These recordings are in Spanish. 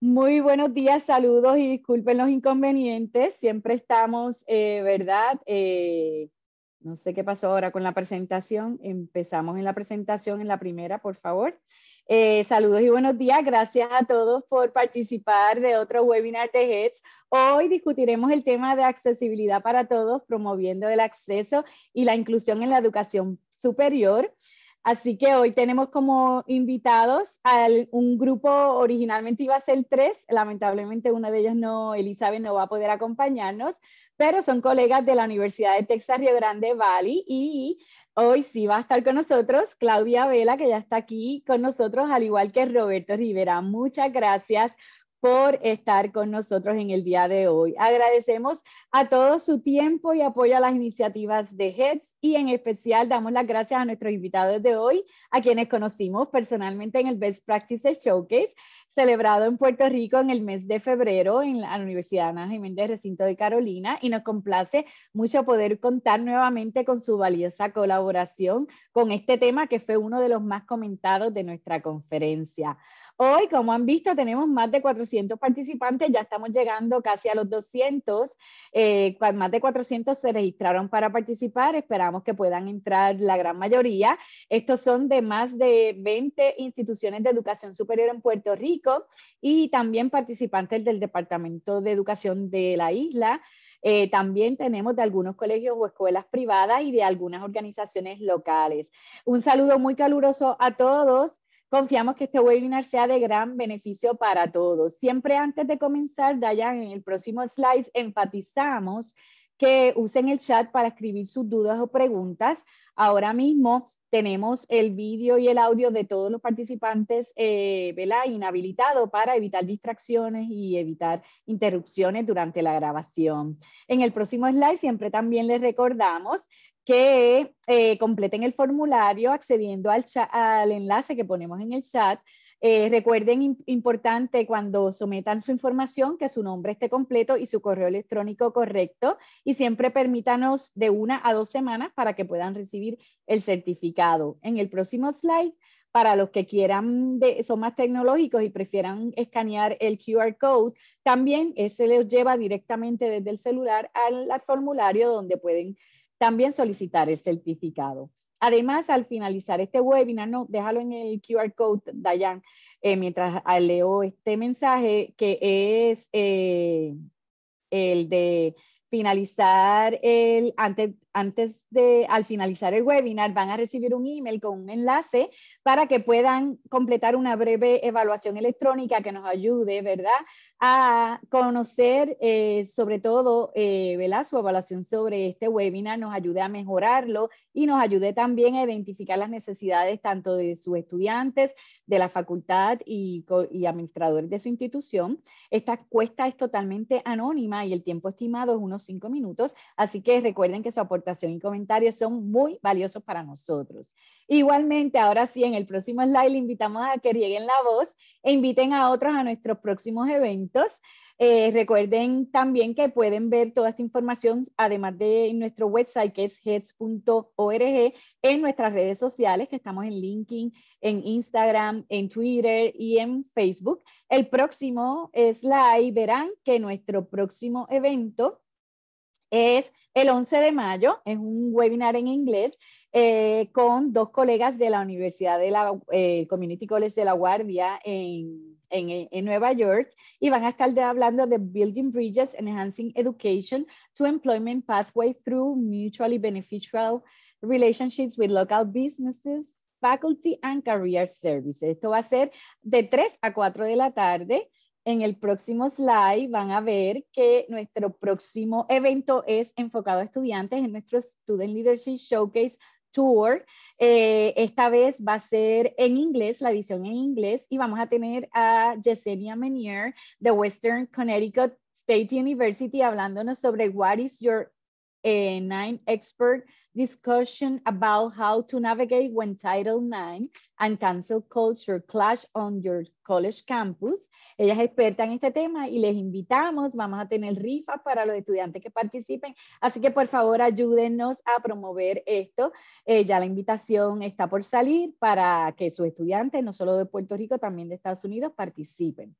Muy buenos días, saludos y disculpen los inconvenientes. Siempre estamos, eh, ¿verdad? Eh, no sé qué pasó ahora con la presentación. Empezamos en la presentación, en la primera, por favor. Eh, saludos y buenos días. Gracias a todos por participar de otro webinar de HEDS. Hoy discutiremos el tema de accesibilidad para todos, promoviendo el acceso y la inclusión en la educación superior. Así que hoy tenemos como invitados a un grupo, originalmente iba a ser tres, lamentablemente una de ellas no, Elizabeth no va a poder acompañarnos, pero son colegas de la Universidad de Texas Rio Grande Valley y hoy sí va a estar con nosotros Claudia Vela, que ya está aquí con nosotros, al igual que Roberto Rivera. Muchas gracias por estar con nosotros en el día de hoy. Agradecemos a todos su tiempo y apoyo a las iniciativas de HEDS y en especial damos las gracias a nuestros invitados de hoy, a quienes conocimos personalmente en el Best Practices Showcase, celebrado en Puerto Rico en el mes de febrero en la Universidad Ana Jiménez Recinto de Carolina y nos complace mucho poder contar nuevamente con su valiosa colaboración con este tema que fue uno de los más comentados de nuestra conferencia. Hoy, como han visto, tenemos más de 400 participantes, ya estamos llegando casi a los 200, eh, más de 400 se registraron para participar, esperamos que puedan entrar la gran mayoría. Estos son de más de 20 instituciones de educación superior en Puerto Rico y también participantes del Departamento de Educación de la isla. Eh, también tenemos de algunos colegios o escuelas privadas y de algunas organizaciones locales. Un saludo muy caluroso a todos. Confiamos que este webinar sea de gran beneficio para todos. Siempre antes de comenzar, Dayan, en el próximo slide enfatizamos que usen el chat para escribir sus dudas o preguntas. Ahora mismo tenemos el vídeo y el audio de todos los participantes eh, inhabilitado para evitar distracciones y evitar interrupciones durante la grabación. En el próximo slide siempre también les recordamos que eh, completen el formulario accediendo al, enlace que ponemos en el chat. Eh, recuerden, importante cuando sometan su información, que su nombre esté completo y su correo electrónico correcto. Y siempre permítanos de una a dos semanas para que puedan recibir el certificado. En el próximo slide, para los que quieran, de, son más tecnológicos y prefieran escanear el QR code, también se les lleva directamente desde el celular al formulario donde pueden también solicitar el certificado. Además, al finalizar este webinar, no, déjalo en el QR code, Dayan, eh, mientras leo este mensaje, que es eh, el de finalizar el, antes, antes de, al finalizar el webinar, van a recibir un email con un enlace para que puedan completar una breve evaluación electrónica que nos ayude, ¿verdad? A conocer eh, sobre todo, eh, ¿verdad? Su evaluación sobre este webinar nos ayude a mejorarlo y nos ayude también a identificar las necesidades tanto de sus estudiantes, de la facultad y, y administradores de su institución. Esta cuesta es totalmente anónima y el tiempo estimado es unos cinco minutos, así que recuerden que su aporte y comentarios son muy valiosos para nosotros. Igualmente, ahora sí, en el próximo slide le invitamos a que rieguen la voz e inviten a otros a nuestros próximos eventos. Eh, recuerden también que pueden ver toda esta información, además de nuestro website que es heads.org, en nuestras redes sociales, que estamos en LinkedIn, en Instagram, en Twitter y en Facebook. El próximo slide verán que nuestro próximo evento es el 11 de mayo, es un webinar en inglés eh, con dos colegas de la Universidad de la eh, Community College de la Guardia en, en, Nueva York y van a estar hablando de Building Bridges, Enhancing Education to Employment Pathway through Mutually Beneficial Relationships with Local Businesses, Faculty and Career Services. Esto va a ser de 3 a 4 de la tarde en el próximo slide van a ver que nuestro próximo evento es enfocado a estudiantes en nuestro Student Leadership Showcase Tour. Eh, esta vez va a ser en inglés, la edición en inglés, y vamos a tener a Yesenia Menier de Western Connecticut State University hablándonos sobre What is your 9 eh, expert discussion about how to navigate when Title IX and cancel culture clash on your college campus. Ella es experta en este tema y les invitamos, vamos a tener rifas para los estudiantes que participen, así que por favor ayúdenos a promover esto. Eh, ya la invitación está por salir para que sus estudiantes, no solo de Puerto Rico, también de Estados Unidos, participen.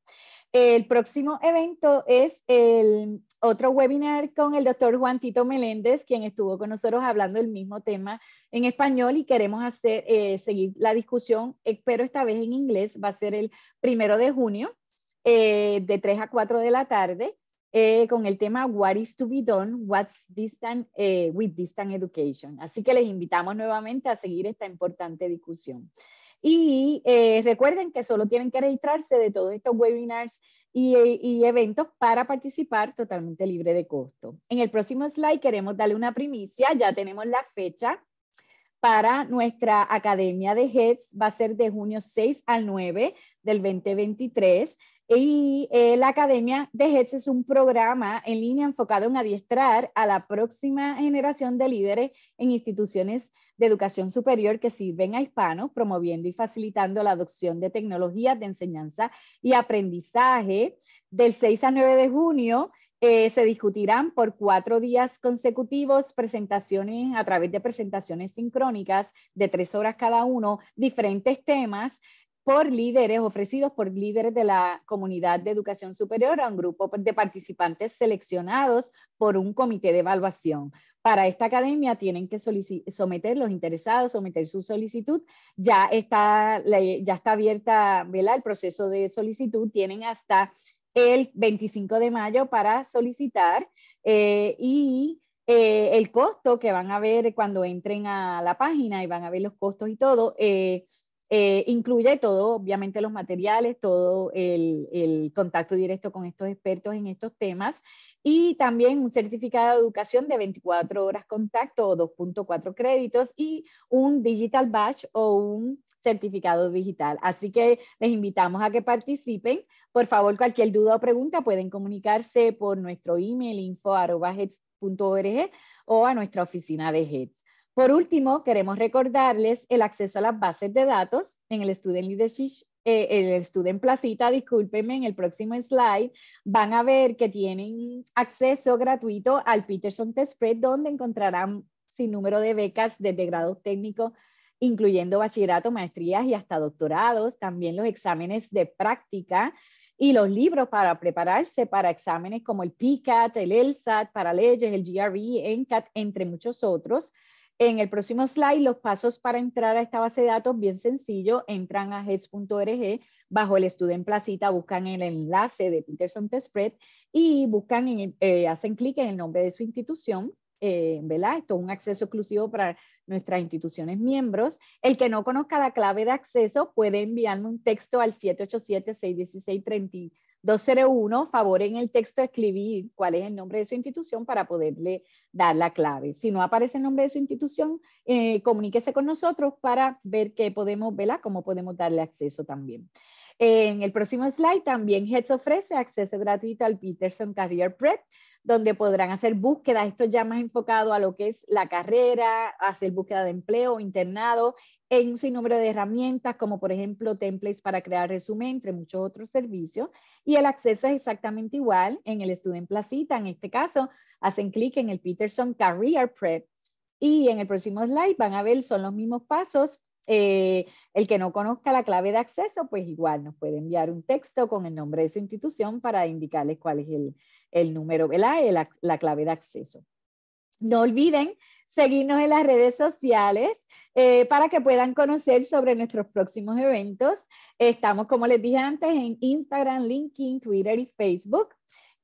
El próximo evento es el otro webinar con el doctor Juan Tito Meléndez, quien estuvo con nosotros hablando del mismo tema en español y queremos hacer, eh, seguir la discusión, eh, pero esta vez en inglés, va a ser el primero de junio, eh, de 3 a 4 de la tarde, con el tema What is to be done, what's distant, with distant education. Así que les invitamos nuevamente a seguir esta importante discusión. Y recuerden que solo tienen que registrarse de todos estos webinars eh, y, eventos para participar totalmente libre de costo. En el próximo slide queremos darle una primicia, ya tenemos la fecha para nuestra Academia de Heads, va a ser de junio 6 al 9 del 2023. Y eh, la Academia de Heads es un programa en línea enfocado en adiestrar a la próxima generación de líderes en instituciones de educación superior que sirven a hispanos, promoviendo y facilitando la adopción de tecnologías de enseñanza y aprendizaje. Del 6 al 9 de junio eh, se discutirán por cuatro días consecutivos presentaciones a través de presentaciones sincrónicas de tres horas cada uno, diferentes temas por líderes, ofrecidos por líderes de la comunidad de educación superior a un grupo de participantes seleccionados por un comité de evaluación. Para esta academia tienen que someter los interesados, someter su solicitud. Ya está, ya está abierta el proceso de solicitud. Tienen hasta el 25 de mayo para solicitar eh, y eh, el costo que van a ver cuando entren a la página y van a ver los costos y todo. Eh, eh, incluye todo, obviamente, los materiales, todo el, contacto directo con estos expertos en estos temas y también un certificado de educación de 24 horas contacto o 2.4 créditos y un digital badge o un certificado digital. Así que les invitamos a que participen. Por favor, cualquier duda o pregunta pueden comunicarse por nuestro email info.org o a nuestra oficina de HEDS. Por último, queremos recordarles el acceso a las bases de datos en el Student en eh, el Student Placita, discúlpenme, en el próximo slide, van a ver que tienen acceso gratuito al Peterson Test Spread, donde encontrarán sin número de becas desde grado técnico, incluyendo bachillerato, maestrías y hasta doctorados, también los exámenes de práctica y los libros para prepararse para exámenes como el PCAT, el LSAT, para leyes, el GRE, ENCAT, entre muchos otros. En el próximo slide, los pasos para entrar a esta base de datos, bien sencillo, entran a heads.org, bajo el estudio en Placita, buscan el enlace de Peterson Test Spread y buscan, eh, hacen clic en el nombre de su institución, eh, Esto es un acceso exclusivo para nuestras instituciones miembros. El que no conozca la clave de acceso puede enviarme un texto al 787-616-3201. Favor en el texto escribir cuál es el nombre de su institución para poderle dar la clave. Si no aparece el nombre de su institución, eh, comuníquese con nosotros para ver qué podemos, Cómo podemos darle acceso también. En el próximo slide también Heads ofrece acceso gratuito al Peterson Career Prep, donde podrán hacer búsquedas, esto ya más enfocado a lo que es la carrera, hacer búsqueda de empleo, internado, en un sinnúmero de herramientas como por ejemplo templates para crear resumen, entre muchos otros servicios. Y el acceso es exactamente igual en el Student Placita, en este caso hacen clic en el Peterson Career Prep y en el próximo slide van a ver son los mismos pasos eh, el que no conozca la clave de acceso, pues igual nos puede enviar un texto con el nombre de su institución para indicarles cuál es el, número, la, clave de acceso. No olviden seguirnos en las redes sociales eh, para que puedan conocer sobre nuestros próximos eventos. Estamos, como les dije antes, en Instagram, LinkedIn, Twitter y Facebook.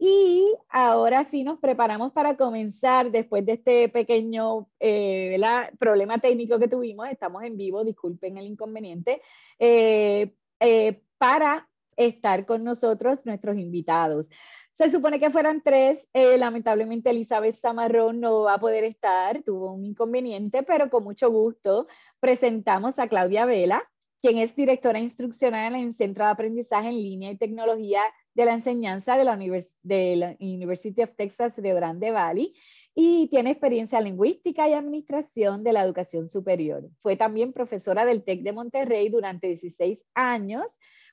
Y ahora sí nos preparamos para comenzar después de este pequeño eh, problema técnico que tuvimos. Estamos en vivo, disculpen el inconveniente, eh, eh, para estar con nosotros nuestros invitados. Se supone que fueran tres, lamentablemente Elizabeth Samarrón no va a poder estar, tuvo un inconveniente, pero con mucho gusto presentamos a Claudia Vela, quien es directora instruccional en Centro de Aprendizaje en Línea y Tecnología de la enseñanza de la, universidad de la University of Texas de Grande Valley y tiene experiencia lingüística y administración de la educación superior. Fue también profesora del TEC de Monterrey durante 16 años,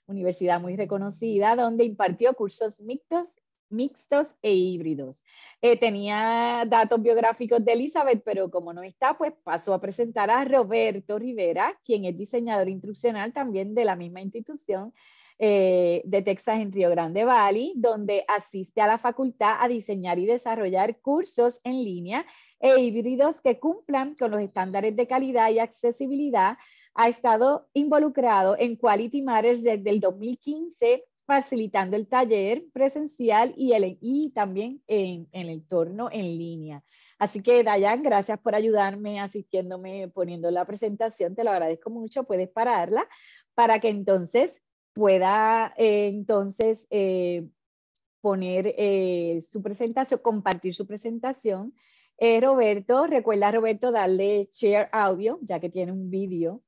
universidad muy reconocida, donde impartió cursos mixtos mixtos e híbridos. Eh, tenía datos biográficos de Elizabeth, pero como no está, pues pasó a presentar a Roberto Rivera, quien es diseñador instruccional también de la misma institución, eh, de Texas en Río Grande Valley, donde asiste a la facultad a diseñar y desarrollar cursos en línea e híbridos que cumplan con los estándares de calidad y accesibilidad. Ha estado involucrado en Quality Matters desde el 2015 facilitando el taller presencial y, el, y también en, en, el entorno en línea. Así que, Dayan, gracias por ayudarme, asistiéndome, poniendo la presentación. Te lo agradezco mucho. Puedes pararla para que entonces pueda eh, entonces eh, poner eh, su presentación, compartir su presentación. Roberto, recuerda Roberto darle share audio, ya que tiene un vídeo.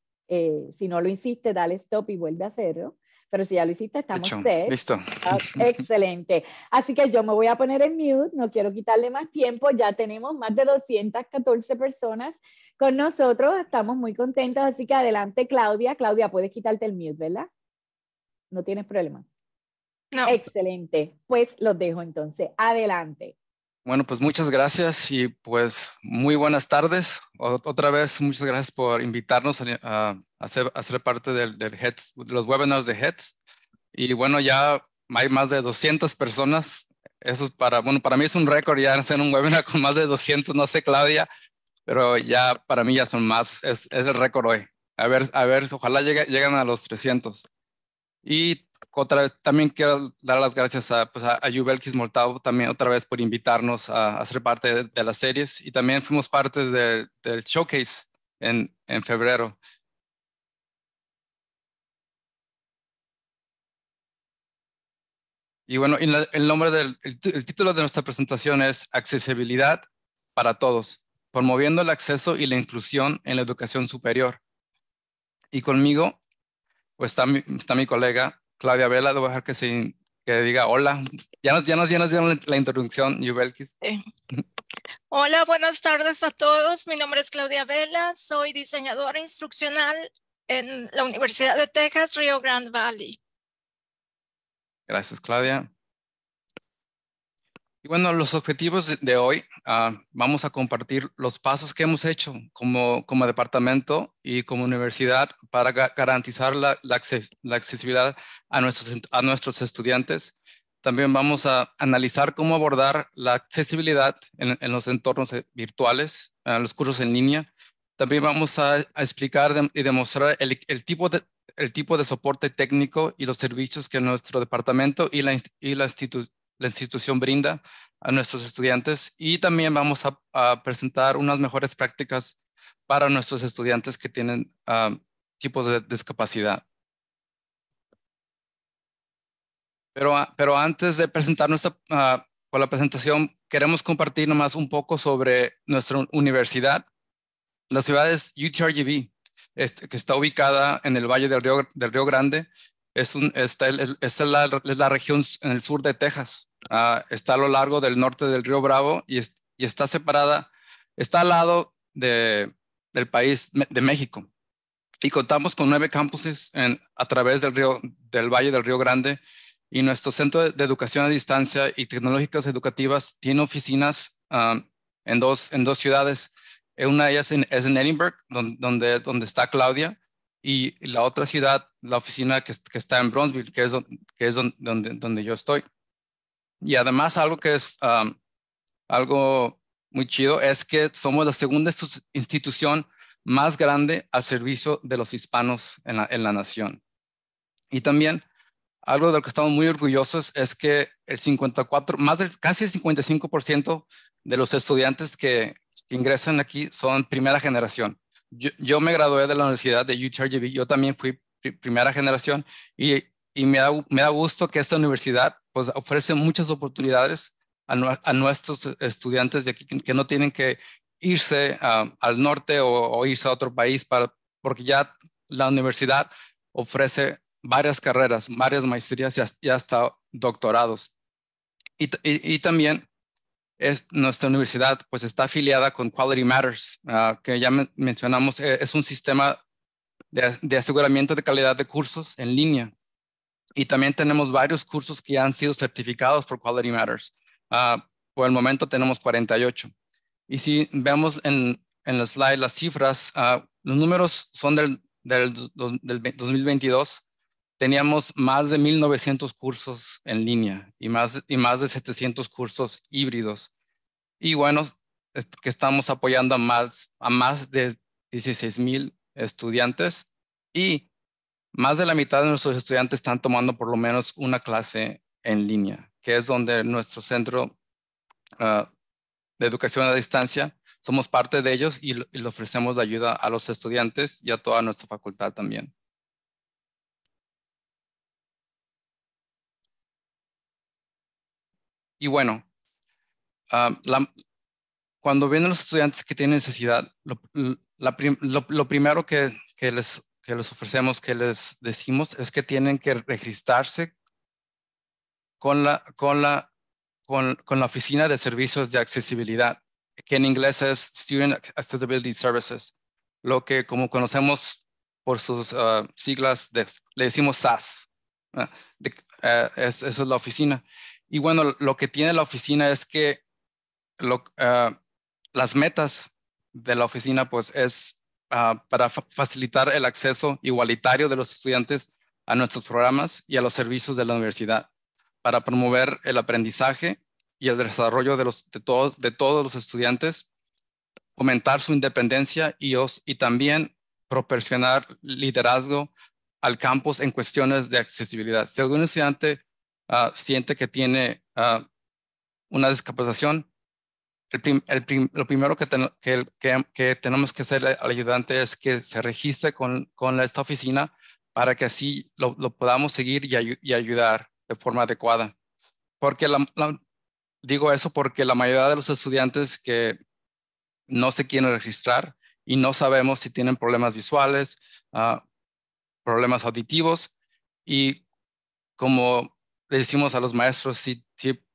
si no lo hiciste, dale stop y vuelve a hacerlo. Pero si ya lo hiciste, estamos set. Listo. Ah, excelente. Así que yo me voy a poner en mute, no quiero quitarle más tiempo. Ya tenemos más de 214 personas con nosotros, estamos muy contentos. Así que adelante, Claudia. Claudia, puedes quitarte el mute, ¿verdad? No tienes problema. No. Excelente. Pues los dejo entonces. Adelante. Bueno, pues muchas gracias y pues muy buenas tardes. otra vez, muchas gracias por invitarnos a, hacer ser, parte del, Heads, de los webinars de Heads. Y bueno, ya hay más de 200 personas. Eso es para, bueno, para mí es un récord ya hacer un webinar con más de 200, no sé, Claudia, pero ya para mí ya son más, es, el récord hoy. A ver, a ver, ojalá lleguen a los 300. Y otra vez también quiero dar las gracias a, pues, a, a también otra vez por invitarnos a, ser parte de, las series y también fuimos parte del showcase en, en febrero. Y bueno, el nombre del el título de nuestra presentación es Accesibilidad para Todos, promoviendo el acceso y la inclusión en la educación superior. Y conmigo pues está mi, colega Claudia Vela, debo dejar que, se, que diga hola. Ya nos, ya nos, dieron la introducción, Yubelkis. Eh, hola, buenas tardes a todos. Mi nombre es Claudia Vela, soy diseñadora instruccional en la Universidad de Texas, Rio Grande Valley. Gracias, Claudia. Y bueno, los objetivos de hoy, ah, vamos a compartir los pasos que hemos hecho como, como departamento y como universidad para garantizar la, la, accesibilidad a nuestros, a nuestros estudiantes. También vamos a analizar cómo abordar la accesibilidad en, los entornos eh, virtuales, en los cursos en línea. También vamos a, explicar y demostrar el, tipo de, el tipo de soporte técnico y los servicios que nuestro departamento y la institución la institución brinda a nuestros estudiantes y también vamos a, presentar unas mejores prácticas para nuestros estudiantes que tienen ah, tipos de discapacidad. Pero, ah, pero antes de presentar nuestra, ah, con la presentación, queremos compartir nomás un poco sobre nuestra universidad. La ciudad es UTRGV, este, que está ubicada en el Valle del Río, del Río Grande. Es, un, está la, la región en el sur de Texas. Ah, está a lo largo del norte del río Bravo y, está separada, está al lado del país de México. Y contamos con nueve campuses a través del río, del Valle del Río Grande. Y nuestro Centro de Educación a Distancia y Tecnológicas Educativas tiene oficinas ah, en, dos, ciudades. Una de ellas es en Edinburgh, donde, está Claudia, y la otra ciudad, la oficina que, está en Bronzeville, que es, donde yo estoy. Y además algo que es algo muy chido es que somos la segunda institución más grande al servicio de los hispanos en la, en la nación. Y también algo de lo que estamos muy orgullosos es que el 54, más casi el 55% de los estudiantes que, ingresan aquí son primera generación. Yo, yo, me gradué de la Universidad de UTRGV, yo también fui primera generación y y me da, me da gusto que esta universidad pues, ofrece muchas oportunidades a, nuestros estudiantes de aquí que, no tienen que irse um, al norte o, irse a otro país para, porque ya la universidad ofrece varias carreras, varias maestrías y hasta, doctorados. Y, y, también es, nuestra universidad pues está afiliada con Quality Matters, uh, que ya mencionamos, eh, es un sistema de, de aseguramiento de calidad de cursos en línea y también tenemos varios cursos que han sido certificados por Quality Matters. Ah, por el momento tenemos 48. Y si vemos en, en la slide las cifras, ah, los números son del, 2022 teníamos más de 1.900 cursos en línea y más, y más de 700 cursos híbridos. Y bueno, que estamos apoyando a más, a más de 16.000 estudiantes y más de la mitad de nuestros estudiantes están tomando por lo menos una clase en línea, que es donde nuestro centro ah, de educación a distancia, somos parte de ellos y, le ofrecemos la ayuda a los estudiantes y a toda nuestra facultad también. Y bueno, ah, cuando vienen los estudiantes que tienen necesidad, lo, primero que, les que les ofrecemos, que les decimos, es que tienen que registrarse con la, con la, con, con la Oficina de Servicios de Accesibilidad, que en inglés es Student Accessibility Services, lo que como conocemos por sus ah, siglas, le decimos SAS. Eh, esa es la oficina. Y bueno, lo que tiene la oficina es que lo, ah, las metas de la oficina pues es Ah, para facilitar el acceso igualitario de los estudiantes a nuestros programas y a los servicios de la universidad, para promover el aprendizaje y el desarrollo de, todos los estudiantes, aumentar su independencia y, también proporcionar liderazgo al campus en cuestiones de accesibilidad. Si algún estudiante ah, siente que tiene ah, una discapacidad, lo primero que, tenemos que hacer al ayudante es que se registre con, esta oficina para que así lo, podamos seguir y, ayudar de forma adecuada. Porque digo eso porque la mayoría de los estudiantes que no se quieren registrar y no sabemos si tienen problemas visuales, ah, problemas auditivos y como le decimos a los maestros, si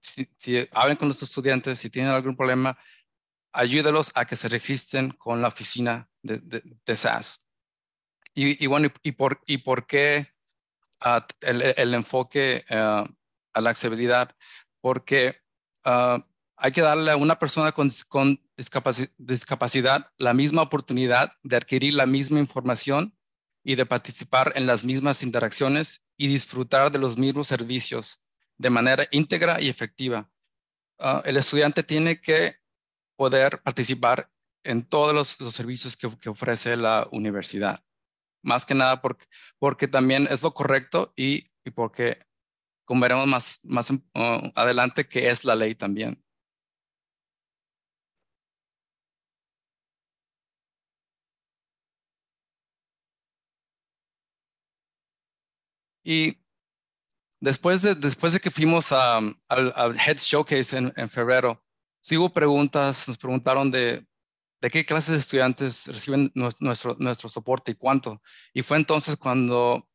si, si, hablen con los estudiantes, si tienen algún problema, ayúdalos a que se registren con la oficina de, de, SAS. Y, bueno, y, por, y por qué ah, el, enfoque ah, a la accesibilidad? Porque ah, hay que darle a una persona con, con discapacidad la misma oportunidad de adquirir la misma información y de participar en las mismas interacciones y disfrutar de los mismos servicios de manera íntegra y efectiva. Ah, el estudiante tiene que poder participar en todos los, servicios que, ofrece la universidad. Más que nada porque, también es lo correcto y, porque, como veremos más, más ah, adelante, que es la ley también. Y Después de, después de que fuimos al, Head Showcase en, febrero, sí preguntas, nos preguntaron de, de qué clases de estudiantes reciben nuestro, nuestro soporte y cuánto. Y fue entonces cuando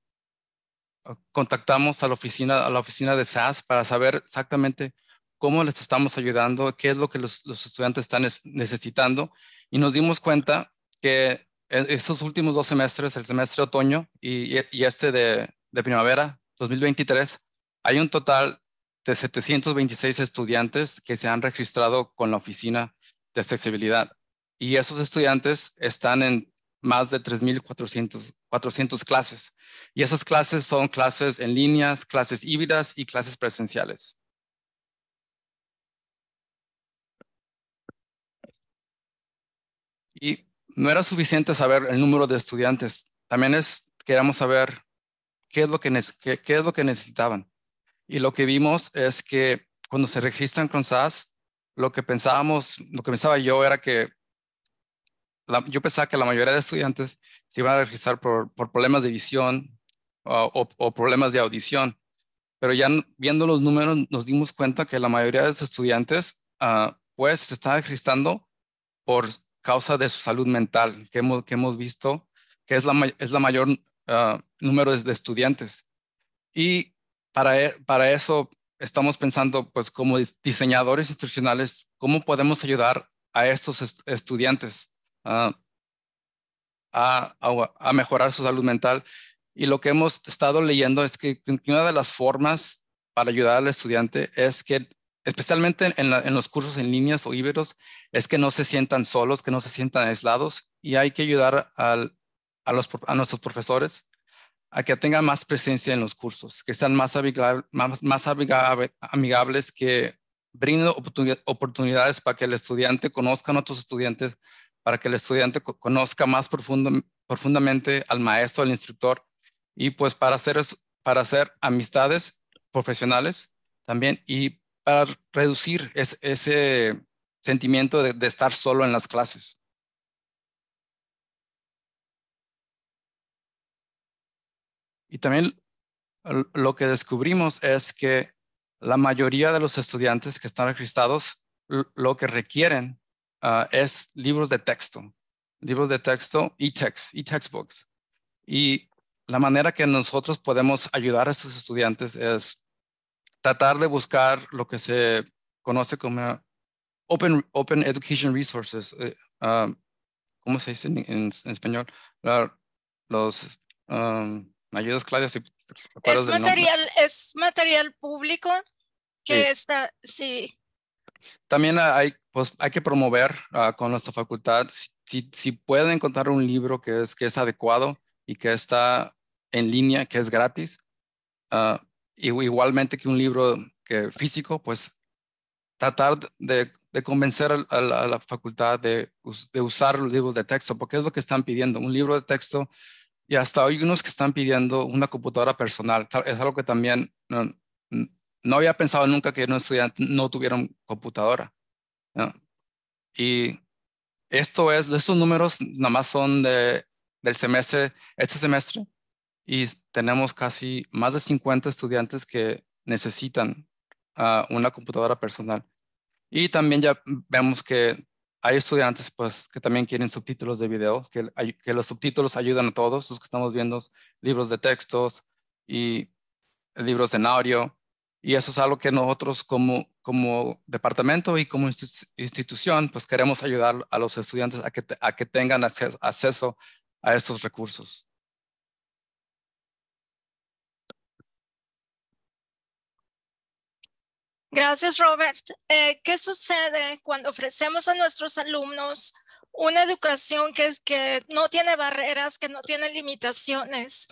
ah, contactamos a la oficina, a la oficina de SAS para saber exactamente cómo les estamos ayudando, qué es lo que los, estudiantes están necesitando. Y nos dimos cuenta que e-, estos últimos dos semestres, el semestre otoño y, este de primavera, 2023, hay un total de 726 estudiantes que se han registrado con la Oficina de Accesibilidad y esos estudiantes están en más de 3.400 clases. Y esas clases son clases en líneas, clases híbridas y clases presenciales. Y no era suficiente saber el número de estudiantes, también es, queríamos saber qué es lo que, qué, es lo que necesitaban. Y lo que vimos es que cuando se registran con SAS, lo que pensábamos, lo que pensaba yo era que yo pensaba que la mayoría de estudiantes se iban a registrar por, por problemas de visión ah, o, problemas de audición. Pero ya viendo los números nos dimos cuenta que la mayoría de los estudiantes ah, pues se está registrando por causa de su salud mental, que hemos, que hemos visto que es la, es la mayor Ah, números de estudiantes. Y para, e, para eso estamos pensando, pues como diseñadores institucionales, cómo podemos ayudar a estos estudiantes ah, a, a, a, mejorar su salud mental. Y lo que hemos estado leyendo es que una de las formas para ayudar al estudiante es que, especialmente en, en los cursos en líneas o híbridos, es que no se sientan solos, que no se sientan aislados y hay que ayudar al, a, nuestros profesores a que tengan más presencia en los cursos, que sean más, amigables, que brinden oportunidades para que el estudiante conozca a otros estudiantes, para que el estudiante conozca más profundamente al maestro, al instructor, y pues para hacer, para hacer amistades profesionales también y para reducir ese sentimiento de estar solo en las clases. Y también lo que descubrimos es que la mayoría de los estudiantes que están registrados lo que requieren ah, es libros de texto, libros de texto y text, y textbooks. Y la manera que nosotros podemos ayudar a estos estudiantes es tratar de buscar lo que se conoce como Open, open Education Resources, eh, ah, ¿cómo se dice en, español? Ah, los ¿Me ayudas, Claudia, es material, Es material público que está, sí. También hay, pues, hay que promover ah, con nuestra facultad, si, si, pueden encontrar un libro que es, que es adecuado y que está en línea, que es gratis, ah, igualmente que un libro que, físico, pues tratar de, convencer a, la, facultad de, de usar los libros de texto, porque es lo que están pidiendo, un libro de texto y hasta hoy unos que están pidiendo una computadora personal. Es algo que también no, había pensado nunca que no estudiante no tuvieran computadora. Y esto es, estos números nada más son de, del semestre, este semestre, y tenemos casi más de 50 estudiantes que necesitan ah, una computadora personal. Y también ya vemos que hay estudiantes pues que también quieren subtítulos de video, que, los subtítulos ayudan a todos, los que estamos viendo libros de textos y libros de audio. Y eso es algo que nosotros como, como departamento y como institución pues queremos ayudar a los estudiantes a que, a que tengan acceso a estos recursos. Gracias, Robert. Eh, ¿Qué sucede cuando ofrecemos a nuestros alumnos una educación que, que no tiene barreras, que no tiene limitaciones?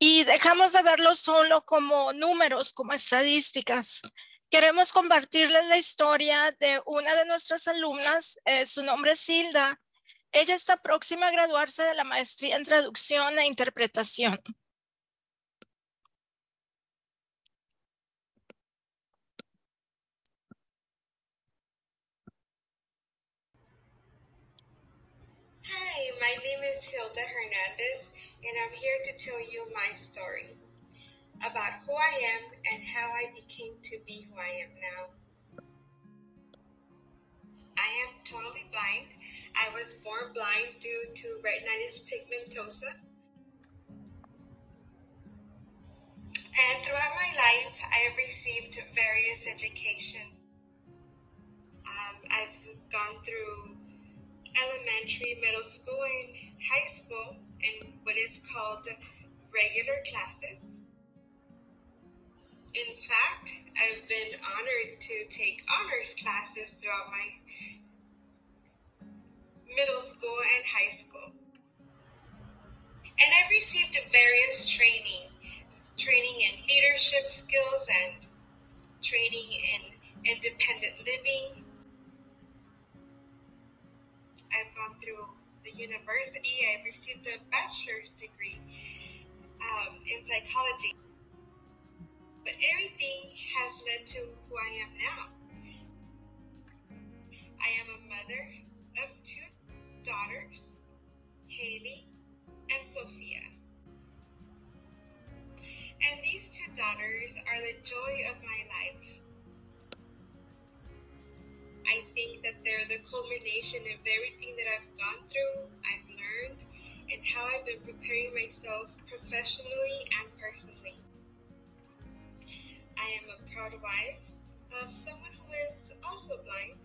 Y dejamos de verlo solo como números, como estadísticas. Queremos compartirles la historia de una de nuestras alumnas, eh, su nombre es Hilda. Ella está próxima a graduarse de la maestría en traducción e interpretación. My name is Hilda Hernandez, and I'm here to tell you my story about who I am and how I became to be who I am now. I am totally blind. I was born blind due to retinitis pigmentosa. And throughout my life, I have received various education. Um, I've gone through elementary, middle school, and high school in what is called regular classes. In fact, I've been honored to take honors classes throughout my middle school and high school. And I've received various training training in leadership skills and training in independent living, I've gone through the university. I received a bachelor's degree um, in psychology. But everything has led to who I am now. I am a mother of two daughters, Haley and Sophia. And these two daughters are the joy of my life. I think that they're the culmination of everything that I've gone through, I've learned, and how I've been preparing myself professionally and personally. I am a proud wife of someone who is also blind.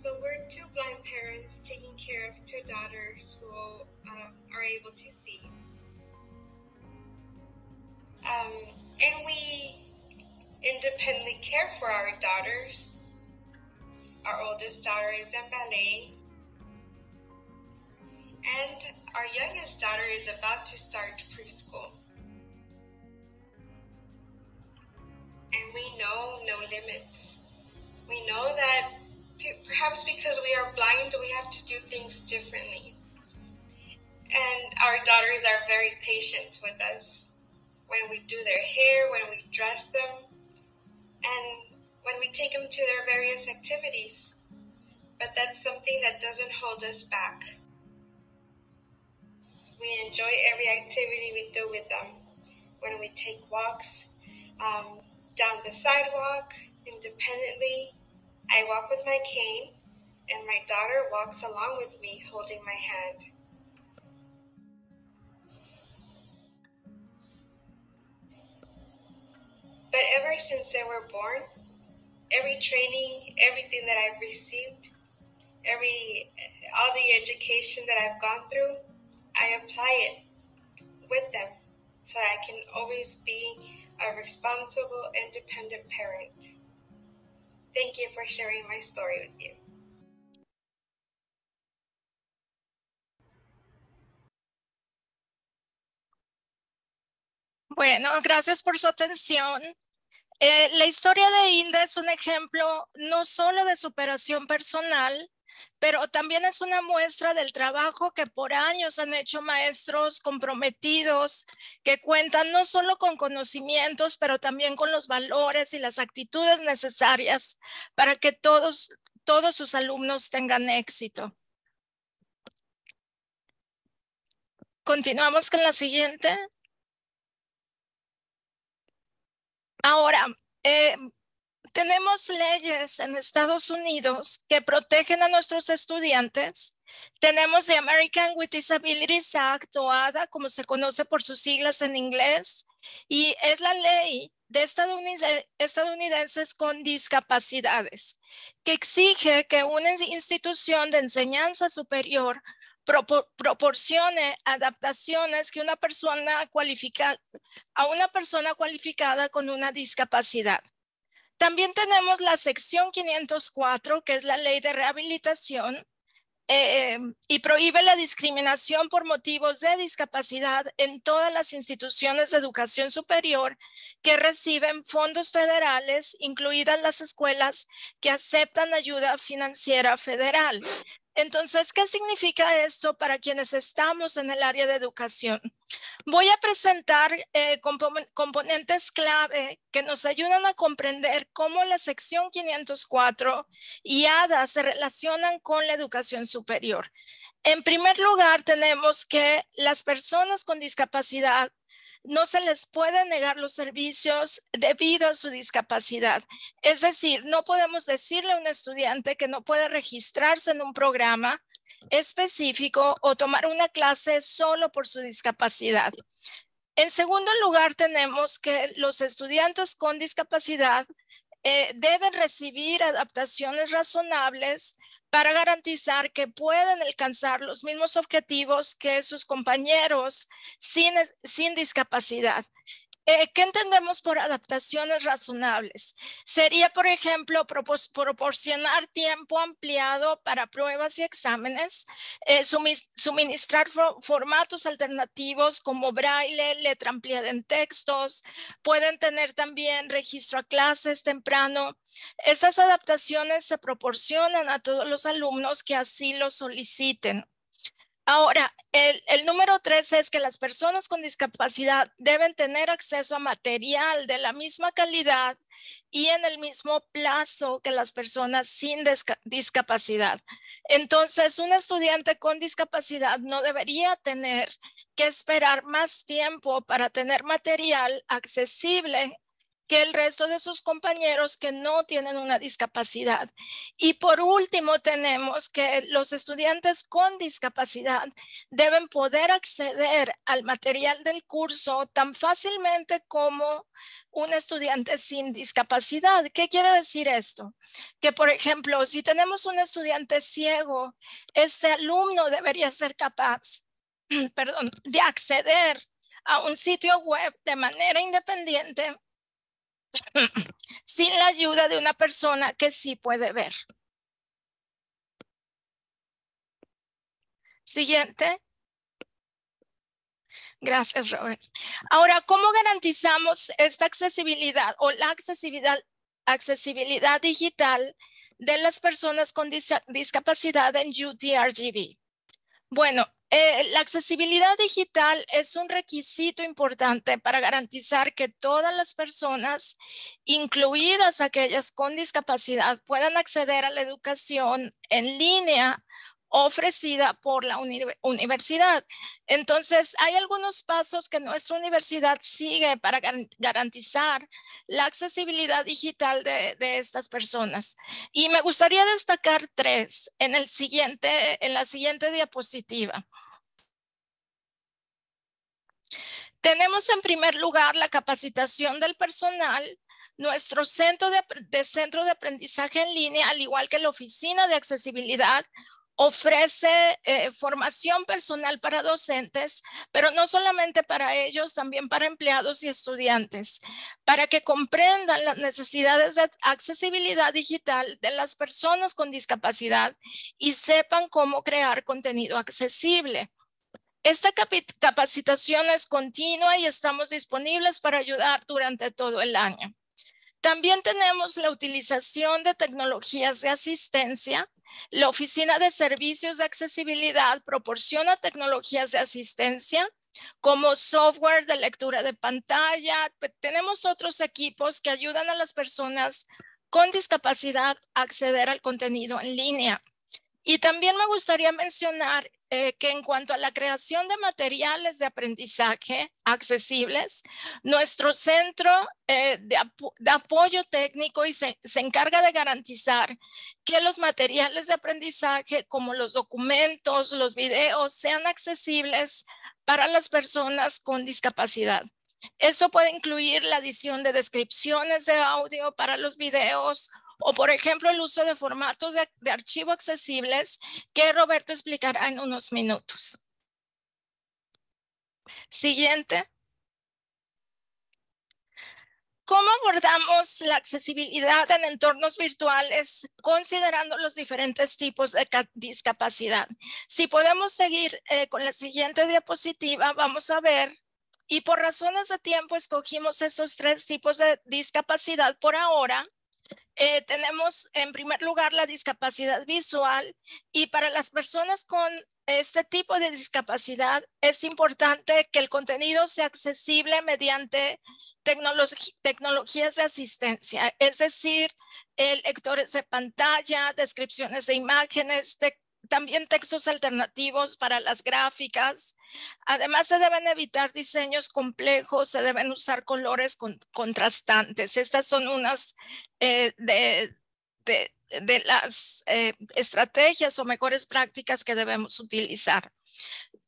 So we're two blind parents taking care of two daughters who uh, are able to see. Um, and we independently care for our daughters our oldest daughter is in ballet. And our youngest daughter is about to start preschool. And we know no limits. We know that perhaps because we are blind, we have to do things differently. And our daughters are very patient with us when we do their hair, when we dress them. And when we take them to their various activities. But that's something that doesn't hold us back. We enjoy every activity we do with them. When we take walks um, down the sidewalk independently, I walk with my cane, and my daughter walks along with me holding my hand. But ever since they were born, every training, everything that I've received, every all the education that I've gone through, I apply it with them so I can always be a responsible, independent parent. Thank you for sharing my story with you. Bueno, gracias por su atención. Eh, la historia de INDA es un ejemplo no solo de superación personal, pero también es una muestra del trabajo que por años han hecho maestros comprometidos que cuentan no solo con conocimientos, pero también con los valores y las actitudes necesarias para que todos sus alumnos tengan éxito. Continuamos con la siguiente. Ahora, eh, tenemos leyes en Estados Unidos que protegen a nuestros estudiantes. Tenemos el American with Disabilities Act o ADA, como se conoce por sus siglas en inglés, y es la ley de estadounidenses con discapacidades, que exige que una institución de enseñanza superior proporcione adaptaciones que una persona cualifica a una persona cualificada con una discapacidad. También tenemos la sección 504, que es la ley de rehabilitación, em, y prohíbe la discriminación por motivos de discapacidad en todas las instituciones de educación superior que reciben fondos federales, incluidas las escuelas que aceptan ayuda financiera federal. Entonces, ¿qué significa esto para quienes estamos en el área de educación? Voy a presentar eh, componentes clave que nos ayudan a comprender cómo la sección 504 y ADA se relacionan con la educación superior. En primer lugar, tenemos que las personas con discapacidad no se les puede negar los servicios debido a su discapacidad. Es decir, no podemos decirle a un estudiante que no puede registrarse en un programa específico o tomar una clase solo por su discapacidad. En segundo lugar, tenemos que los estudiantes con discapacidad eh, deben recibir adaptaciones razonables para garantizar que puedan alcanzar los mismos objetivos que sus compañeros sin, sin discapacidad. Eh, ¿Qué entendemos por adaptaciones razonables? Sería, por ejemplo, proporcionar tiempo ampliado para pruebas y exámenes, eh, suministrar formatos alternativos como braille, letra ampliada en textos, pueden tener también registro a clases temprano. Estas adaptaciones se proporcionan a todos los alumnos que así lo soliciten. Ahora, el, número tres es que las personas con discapacidad deben tener acceso a material de la misma calidad y en el mismo plazo que las personas sin discapacidad. Entonces, un estudiante con discapacidad no debería tener que esperar más tiempo para tener material accesible que el resto de sus compañeros que no tienen una discapacidad. Y por último, tenemos que los estudiantes con discapacidad deben poder acceder al material del curso tan fácilmente como un estudiante sin discapacidad. ¿Qué quiere decir esto? Que, por ejemplo, si tenemos un estudiante ciego, este alumno debería ser capaz, perdón, de acceder a un sitio web de manera independiente sin la ayuda de una persona que sí puede ver. Siguiente. Gracias, Robert. Ahora, ¿cómo garantizamos esta accesibilidad o la accesibilidad, accesibilidad digital de las personas con discapacidad en UDRGB? Bueno, eh, la accesibilidad digital es un requisito importante para garantizar que todas las personas, incluidas aquellas con discapacidad, puedan acceder a la educación en línea ofrecida por la universidad. Entonces, hay algunos pasos que nuestra universidad sigue para garantizar la accesibilidad digital de, estas personas. Y me gustaría destacar tres en, el siguiente, en la siguiente diapositiva. Tenemos en primer lugar la capacitación del personal nuestro centro de, centro de aprendizaje en línea, al igual que la oficina de accesibilidad, ofrece eh, formación personal para docentes, pero no solamente para ellos, también para empleados y estudiantes, para que comprendan las necesidades de accesibilidad digital de las personas con discapacidad y sepan cómo crear contenido accesible. Esta capacitación es continua y estamos disponibles para ayudar durante todo el año. También tenemos la utilización de tecnologías de asistencia la Oficina de Servicios de Accesibilidad proporciona tecnologías de asistencia como software de lectura de pantalla. Tenemos otros equipos que ayudan a las personas con discapacidad a acceder al contenido en línea. Y también me gustaría mencionar eh, que en cuanto a la creación de materiales de aprendizaje accesibles, nuestro centro eh, de, apoyo técnico se, se, encarga de garantizar que los materiales de aprendizaje, como los documentos, los videos, sean accesibles para las personas con discapacidad. Esto puede incluir la adición de descripciones de audio para los videos o por ejemplo, el uso de formatos de, archivo accesibles que Roberto explicará en unos minutos. Siguiente. ¿Cómo abordamos la accesibilidad en entornos virtuales considerando los diferentes tipos de discapacidad? Si podemos seguir eh, con la siguiente diapositiva, vamos a ver. Y por razones de tiempo escogimos esos tres tipos de discapacidad por ahora, eh, tenemos en primer lugar la discapacidad visual y para las personas con este tipo de discapacidad es importante que el contenido sea accesible mediante tecnologías de asistencia, es decir, lectores de pantalla, descripciones de imágenes, textos también textos alternativos para las gráficas. Además, se deben evitar diseños complejos, se deben usar colores contrastantes. Estas son unas eh, de, las eh, estrategias o mejores prácticas que debemos utilizar.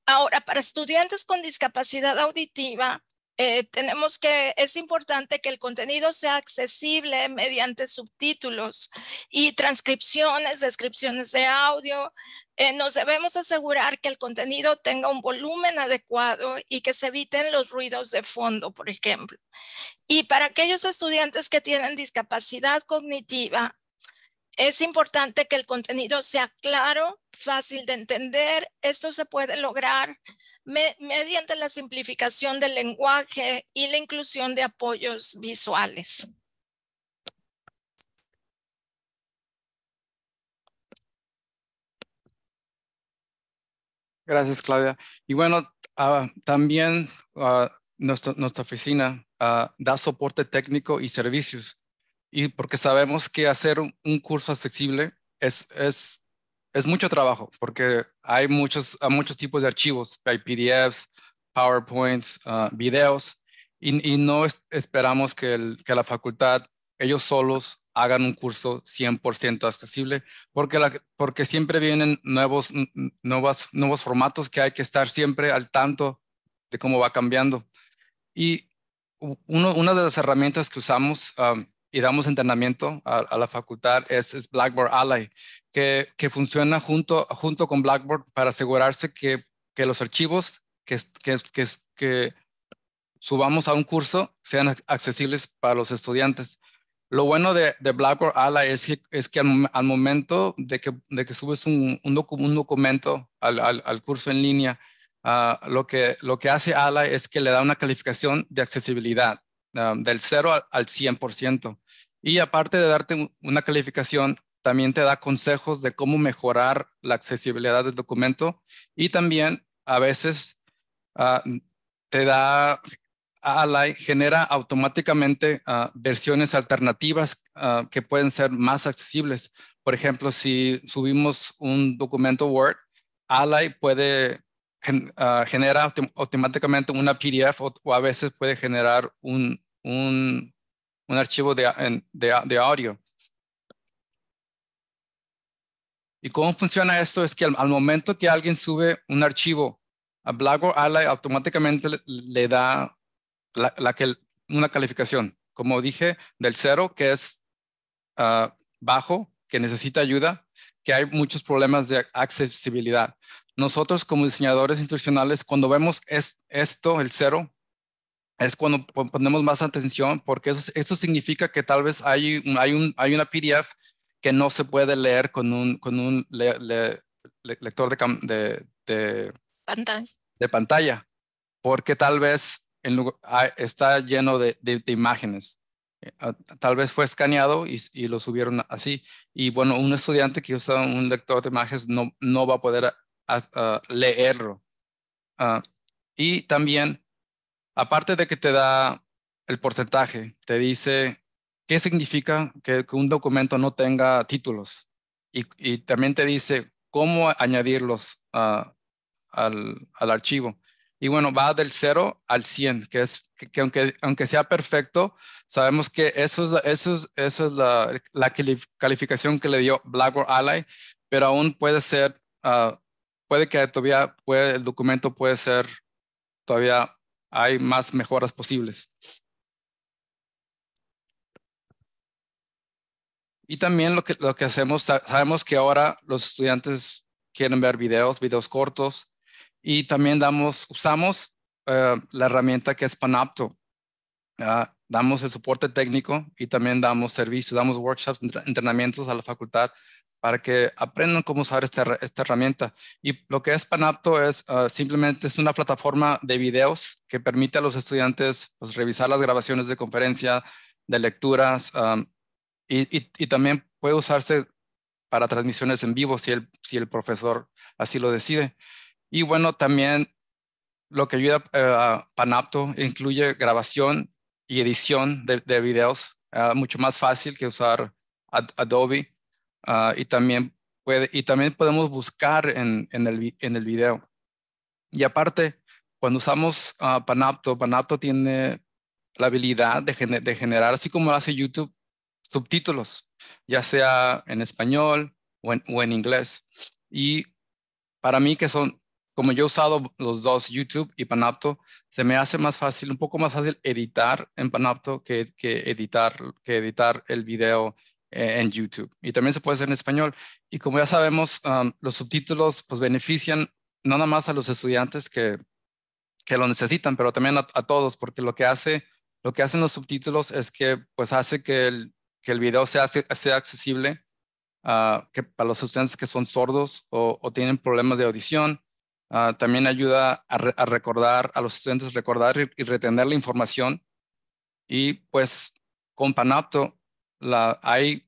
Ahora, para estudiantes con discapacidad auditiva, eh, tenemos que, es importante que el contenido sea accesible mediante subtítulos y transcripciones, descripciones de audio. Eh, nos debemos asegurar que el contenido tenga un volumen adecuado y que se eviten los ruidos de fondo, por ejemplo. Y para aquellos estudiantes que tienen discapacidad cognitiva, es importante que el contenido sea claro, fácil de entender. Esto se puede lograr mediante la simplificación del lenguaje y la inclusión de apoyos visuales. Gracias, Claudia. Y bueno, ah, también ah, nuestra, oficina ah, da soporte técnico y servicios. Y porque sabemos que hacer un, curso accesible es, es es mucho trabajo porque hay muchos, muchos tipos de archivos, hay PDFs, PowerPoints, ah, videos, y, no esperamos que, la facultad, ellos solos, hagan un curso 100% accesible, porque, la, porque siempre vienen nuevos, nuevos formatos que hay que estar siempre al tanto de cómo va cambiando. Y una de las herramientas que usamos y damos entrenamiento a, la facultad es, Blackboard Ally, que, que, funciona junto, junto con Blackboard para asegurarse que, los archivos que, que, subamos a un curso sean accesibles para los estudiantes. Lo bueno de, Blackboard Ally es que, es que al, momento de que, de subes un, un, documento al, curso en línea, ah, lo, que, lo que hace Ally es que le da una calificación de accesibilidad Ah, del 0 al, 100%. Y aparte de darte una calificación, también te da consejos de cómo mejorar la accesibilidad del documento y también a veces ah, te da, Ally ah, genera automáticamente versiones alternativas que pueden ser más accesibles. Por ejemplo, si subimos un documento Word, Ally puede Ah, genera automáticamente una PDF o, a veces puede generar un, un, archivo de, audio. ¿Y cómo funciona esto? Es que al, momento que alguien sube un archivo a Blogger Ally, automáticamente le, da la, que, una calificación, como dije, del cero, que es ah, bajo, que necesita ayuda, que hay muchos problemas de accesibilidad nosotros como diseñadores institucionales, cuando vemos es, esto, el cero, es cuando ponemos más atención porque eso, eso significa que tal vez hay, hay, un, hay una PDF que no se puede leer con un, con un lector de, de, de, pantalla. de, pantalla. porque tal vez ah, está lleno de, imágenes. Eh, ah, tal vez fue escaneado y, y, lo subieron así. Y bueno, un estudiante que usa un lector de imágenes no, no va a poder leerlo. Ah, y también, aparte de que te da el porcentaje, te dice qué significa que, un documento no tenga títulos. Y, también te dice cómo añadirlos ah, al, al, archivo. Y bueno, va del 0 al 100, que es que, aunque, aunque sea perfecto, sabemos que eso es, la, eso es, la, calificación que le dio Blackboard Ally, pero aún puede ser ah, puede que todavía el documento puede ser, todavía hay más mejoras posibles. Y también lo que, lo que hacemos, sabemos que ahora los estudiantes quieren ver videos, videos cortos, y también damos, usamos eh, la herramienta que es Panopto. damos el soporte técnico y también damos servicios, damos workshops, entrenamientos a la facultad para que aprendan cómo usar esta, herramienta. Y lo que es Panapto es ah, simplemente es una plataforma de videos que permite a los estudiantes pues, revisar las grabaciones de conferencia, de lecturas, y, también puede usarse para transmisiones en vivo si el, si el profesor así lo decide. Y bueno, también lo que ayuda a ah, Panapto incluye grabación y edición de, videos, ah, mucho más fácil que usar Adobe. Ah, y, también puede, y también podemos buscar en, el, en video. Y aparte, cuando usamos ah, Panopto, Panapto, Panapto tiene la habilidad de, generar, así como hace YouTube, subtítulos, ya sea en español o en, inglés. Y para mí que son, como yo he usado los dos, YouTube y Panapto, se me hace más fácil, un poco más fácil editar en Panapto que, que editar, que editar el video eh, en YouTube. Y también se puede hacer en español. Y como ya sabemos, los subtítulos pues benefician no nada más a los estudiantes que, que lo necesitan, pero también a, todos, porque lo que, hace, lo que hacen los subtítulos es que pues hace que el, que el video sea, sea accesible ah, que para los estudiantes que son sordos o, tienen problemas de audición. Ah, también ayuda a, recordar, a los estudiantes recordar y, retener la información. Y pues con Panopto hay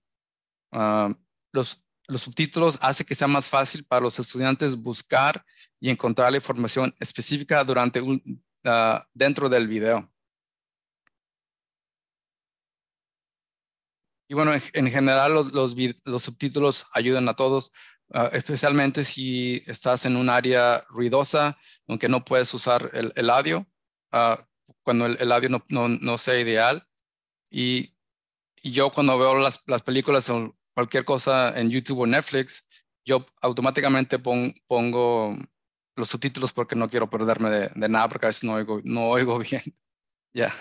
ah, los, los subtítulos hace que sea más fácil para los estudiantes buscar y encontrar la información específica durante ah, dentro del video. Y bueno, en, general los, los, subtítulos ayudan a todos, ah, especialmente si estás en un área ruidosa, aunque no puedes usar el, audio, cuando el, el audio no, no, no sea ideal. Y yo cuando veo las, las, películas o cualquier cosa en YouTube o Netflix, yo automáticamente pongo los subtítulos porque no quiero perderme de, nada porque a veces no oigo, no oigo bien. Ya.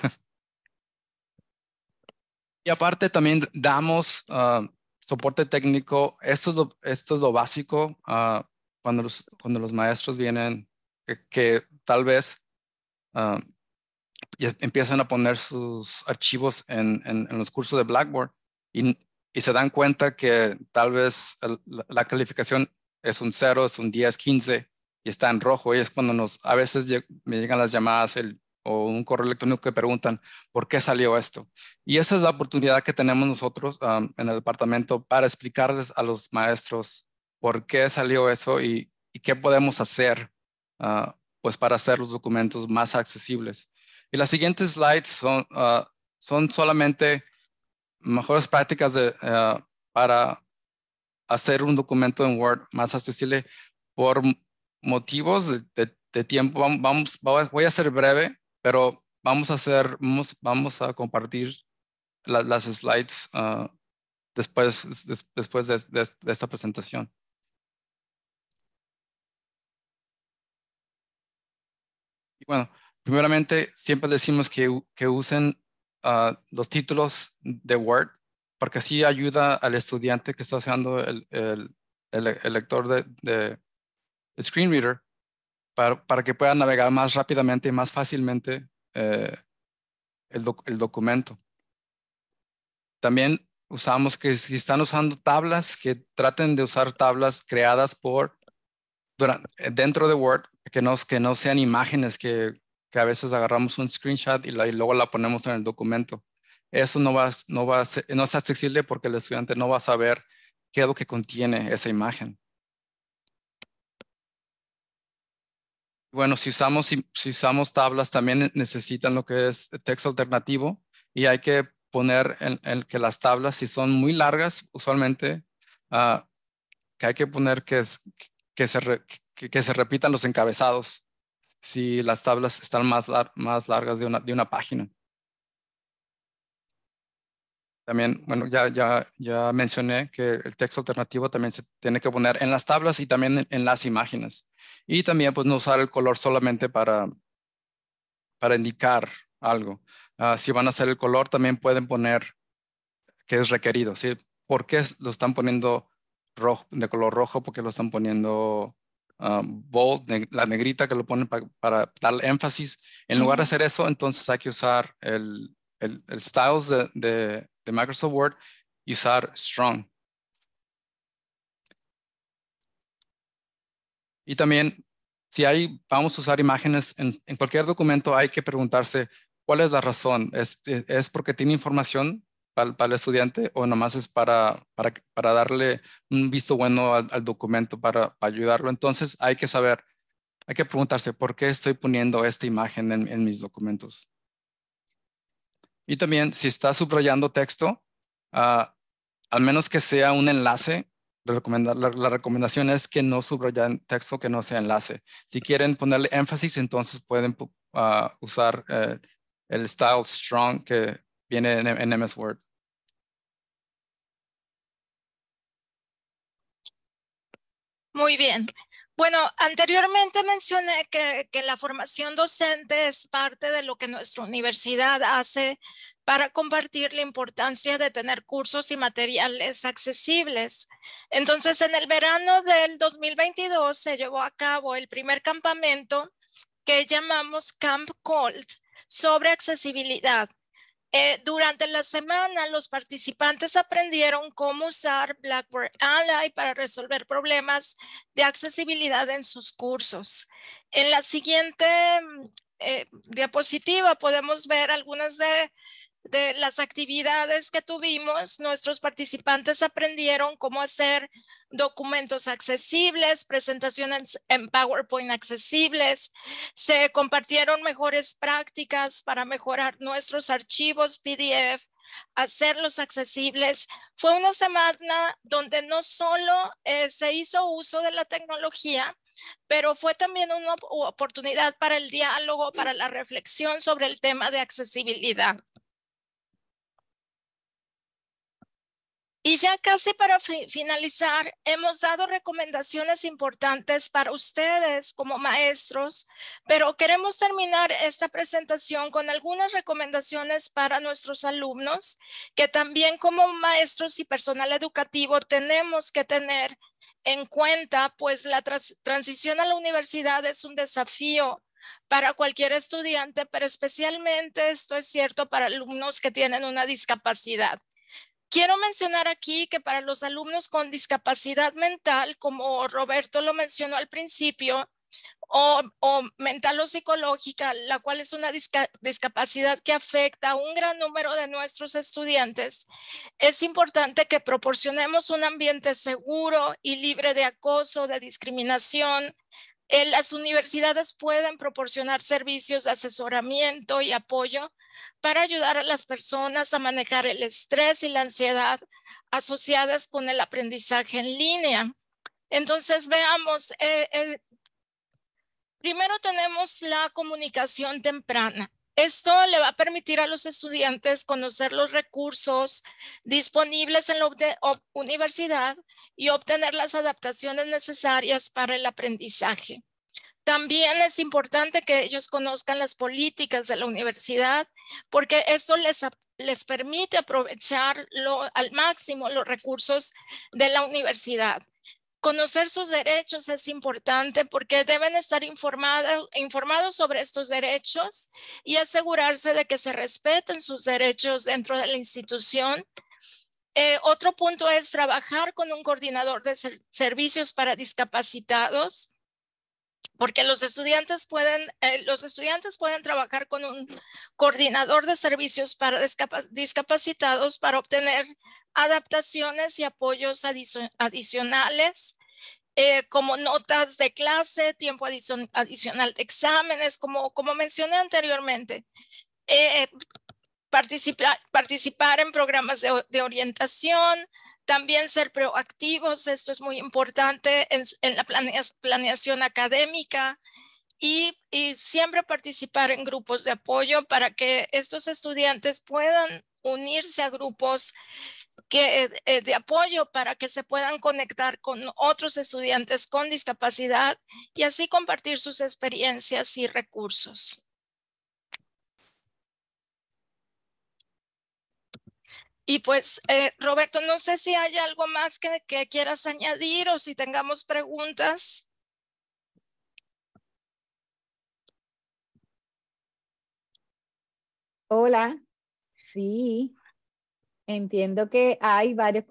Y aparte también damos ah, soporte técnico. Esto es lo, esto lo básico ah, cuando, los, cuando los maestros vienen, que, tal vez ah, y empiezan a poner sus archivos en, los cursos de Blackboard y, y, se dan cuenta que tal vez la, calificación es un 0, es un 10, 15 y está en rojo. Y es cuando nos, a veces me llegan las llamadas o un correo electrónico que preguntan, ¿por qué salió esto? Y esa es la oportunidad que tenemos nosotros um, en el departamento para explicarles a los maestros por qué salió eso y, qué podemos hacer uh, pues para hacer los documentos más accesibles. Y las siguientes slides son, ah, son solamente mejores prácticas de, ah, para hacer un documento en Word más accesible por motivos de, tiempo. Vamos, voy a ser breve, pero vamos a hacer, vamos, vamos a compartir las slides ah, después, después de, de esta presentación. Y bueno, Primeramente, siempre decimos que, que usen ah, los títulos de Word porque así ayuda al estudiante que está usando el, lector de, de, Screen Reader para, para, que pueda navegar más rápidamente y más fácilmente eh, el, documento. También usamos que si están usando tablas, que traten de usar tablas creadas por dentro de Word, que no, que no sean imágenes que que a veces agarramos un screenshot y, luego la ponemos en el documento. Eso no va, no va no es accesible porque el estudiante no va a saber qué es lo que contiene esa imagen. Bueno, si usamos, si, usamos tablas también necesitan lo que es texto alternativo y hay que poner en, el que las tablas, si son muy largas, usualmente ah, que hay que poner que, que, se que se repitan los encabezados si las tablas están más, más largas de una, de una página. También, bueno, ya, ya, ya mencioné que el texto alternativo también se tiene que poner en las tablas y también en, las imágenes. Y también, pues, no usar el color solamente para, para indicar algo. Ah, si van a hacer el color, también pueden poner que es requerido. ¿sí? ¿Por qué lo están poniendo rojo, de color rojo? Porque lo están poniendo Ah, bold, la negrita que lo ponen para dar énfasis. En lugar de hacer eso, entonces hay que usar el, el, styles de, Microsoft Word y usar strong. Y también, si hay, vamos a usar imágenes en, cualquier documento, hay que preguntarse cuál es la razón. ¿Es, es porque tiene información para, el estudiante o nomás es para, para, para darle un visto bueno al, documento para, para, ayudarlo. Entonces hay que saber, hay que preguntarse por qué estoy poniendo esta imagen en, mis documentos. Y también si está subrayando texto, ah, al menos que sea un enlace, la, recomendación es que no subrayen texto que no sea enlace. Si quieren ponerle énfasis, entonces pueden ah, usar eh, el style strong que viene en, en MS Word. Muy bien. Bueno, anteriormente mencioné que, la formación docente es parte de lo que nuestra universidad hace para compartir la importancia de tener cursos y materiales accesibles. Entonces, en el verano del 2022 se llevó a cabo el primer campamento que llamamos Camp Cold sobre accesibilidad eh, durante la semana, los participantes aprendieron cómo usar Blackboard Ally para resolver problemas de accesibilidad en sus cursos. En la siguiente mm, eh, diapositiva podemos ver algunas de de las actividades que tuvimos, nuestros participantes aprendieron cómo hacer documentos accesibles, presentaciones en PowerPoint accesibles, se compartieron mejores prácticas para mejorar nuestros archivos PDF, hacerlos accesibles. Fue una semana donde no solo eh, se hizo uso de la tecnología, pero fue también una oportunidad para el diálogo, para la reflexión sobre el tema de accesibilidad. Y ya casi para finalizar, hemos dado recomendaciones importantes para ustedes como maestros, pero queremos terminar esta presentación con algunas recomendaciones para nuestros alumnos, que también como maestros y personal educativo tenemos que tener en cuenta, pues la transición a la universidad es un desafío para cualquier estudiante, pero especialmente esto es cierto para alumnos que tienen una discapacidad. Quiero mencionar aquí que para los alumnos con discapacidad mental, como Roberto lo mencionó al principio, o, mental o psicológica, la cual es una discapacidad que afecta a un gran número de nuestros estudiantes, es importante que proporcionemos un ambiente seguro y libre de acoso, de discriminación. Eh, las universidades pueden proporcionar servicios de asesoramiento y apoyo para ayudar a las personas a manejar el estrés y la ansiedad asociadas con el aprendizaje en línea. Entonces, veamos, eh, eh, primero tenemos la comunicación temprana. Esto le va a permitir a los estudiantes conocer los recursos disponibles en la universidad y obtener las adaptaciones necesarias para el aprendizaje. También es importante que ellos conozcan las políticas de la universidad porque esto les, permite aprovechar al máximo los recursos de la universidad. Conocer sus derechos es importante porque deben estar informados, informados sobre estos derechos y asegurarse de que se respeten sus derechos dentro de la institución. Eh, otro punto es trabajar con un coordinador de servicios para discapacitados porque los estudiantes pueden, eh, los estudiantes pueden trabajar con un coordinador de servicios para discapacitados para obtener adaptaciones y apoyos adicionales, eh, como notas de clase, tiempo adicional de exámenes, como, como mencioné anteriormente. Eh, participar en programas de, de orientación, también ser proactivos, esto es muy importante en, la planeación académica y, siempre participar en grupos de apoyo para que estos estudiantes puedan unirse a grupos eh, eh, de apoyo para que se puedan conectar con otros estudiantes con discapacidad y así compartir sus experiencias y recursos. Y pues, eh, Roberto, no sé si hay algo más que, quieras añadir o si tengamos preguntas. Hola, sí, entiendo que hay varios,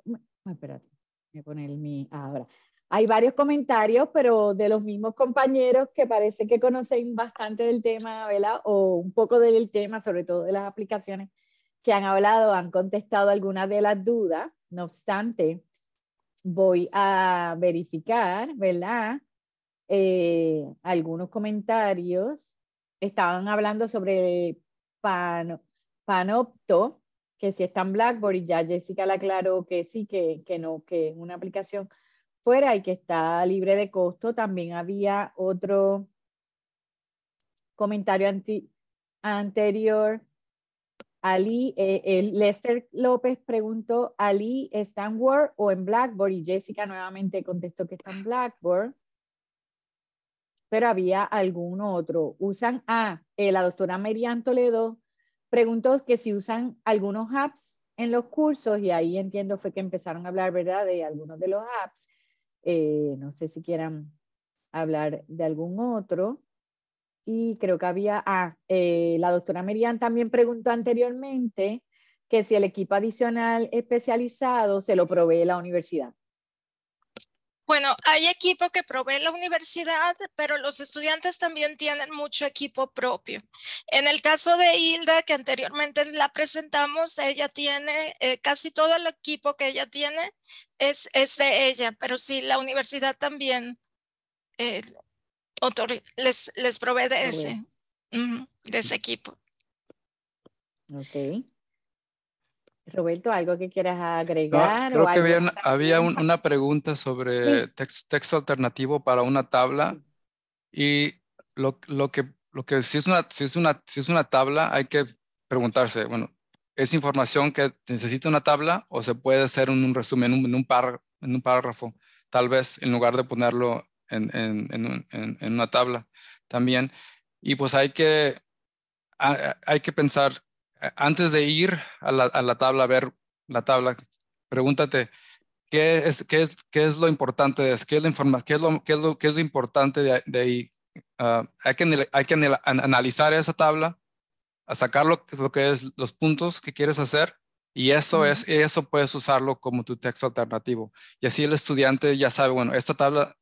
ah, espérate, voy a poner mi, ah, ahora, hay varios comentarios, pero de los mismos compañeros que parece que conocen bastante del tema, ¿verdad? O un poco del tema, sobre todo de las aplicaciones han hablado han contestado algunas de las dudas. No obstante, voy a verificar, ¿verdad? Eh, algunos comentarios. Estaban hablando sobre pan, Panopto, que si está en Blackboard y ya Jessica la aclaró que sí, que, no, que es una aplicación fuera y que está libre de costo. También había otro comentario anterior Ali, eh, Lester López preguntó, ¿Ali está en Word o en Blackboard? Y Jessica nuevamente contestó que está en Blackboard. Pero había algún otro. Usan A, ah, eh, la doctora Merian Toledo preguntó que si usan algunos apps en los cursos, y ahí entiendo fue que empezaron a hablar, ¿verdad?, de algunos de los apps. Eh, no sé si quieran hablar de algún otro y creo que había, ah, eh, la doctora Merian también preguntó anteriormente que si el equipo adicional especializado se lo provee la universidad. Bueno, hay equipo que provee la universidad, pero los estudiantes también tienen mucho equipo propio. En el caso de Hilda, que anteriormente la presentamos, ella tiene eh, casi todo el equipo que ella tiene es, de ella, pero sí, la universidad también eh, les, les provee de ese, de ese equipo. Ok. Roberto, ¿algo que quieras agregar? creo que había, una, había una pregunta sobre texto alternativo para una tabla y lo, lo, que, lo que si es, una, si, es una, si es una tabla hay que preguntarse, bueno, ¿es información que necesita una tabla o se puede hacer un, un resumen en un, en un párrafo? Tal vez en lugar de ponerlo en, en, en, en una tabla también. Y pues hay que, hay que pensar, antes de ir a la, a la tabla, a ver la tabla, pregúntate, ¿qué es, qué es, qué es lo importante de eso? ¿Qué es, la informa, qué es, lo, qué es, lo, qué es lo importante de, ahí? Ah, hay, que, hay que analizar esa tabla, a sacar lo, que es los puntos que quieres hacer y eso, es, eso puedes usarlo como tu texto alternativo. Y así el estudiante ya sabe, bueno, esta tabla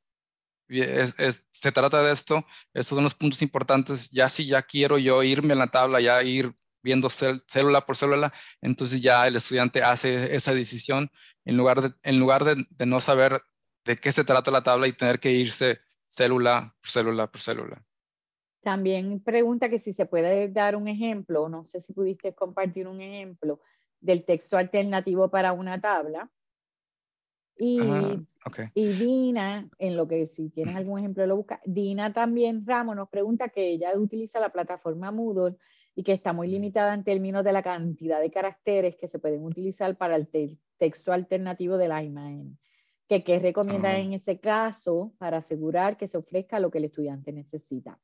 se trata de esto, estos son los puntos importantes, ya si ya quiero yo irme a la tabla, ya ir viendo célula por célula, entonces ya el estudiante hace esa decisión en lugar de, en lugar de no saber de qué se trata la tabla y tener que irse célula por célula por célula. También pregunta que si se puede dar un ejemplo, no sé si pudiste compartir un ejemplo del texto alternativo para una tabla. Ah, y, Dina, en lo que si tienes algún ejemplo lo busca, Dina también Ramo, nos pregunta que ella utiliza la plataforma Moodle y que está muy limitada en términos de la cantidad de caracteres que se pueden utilizar para el texto alternativo de la imagen. ¿Qué que recomienda ah. en ese caso para asegurar que se ofrezca lo que el estudiante necesita?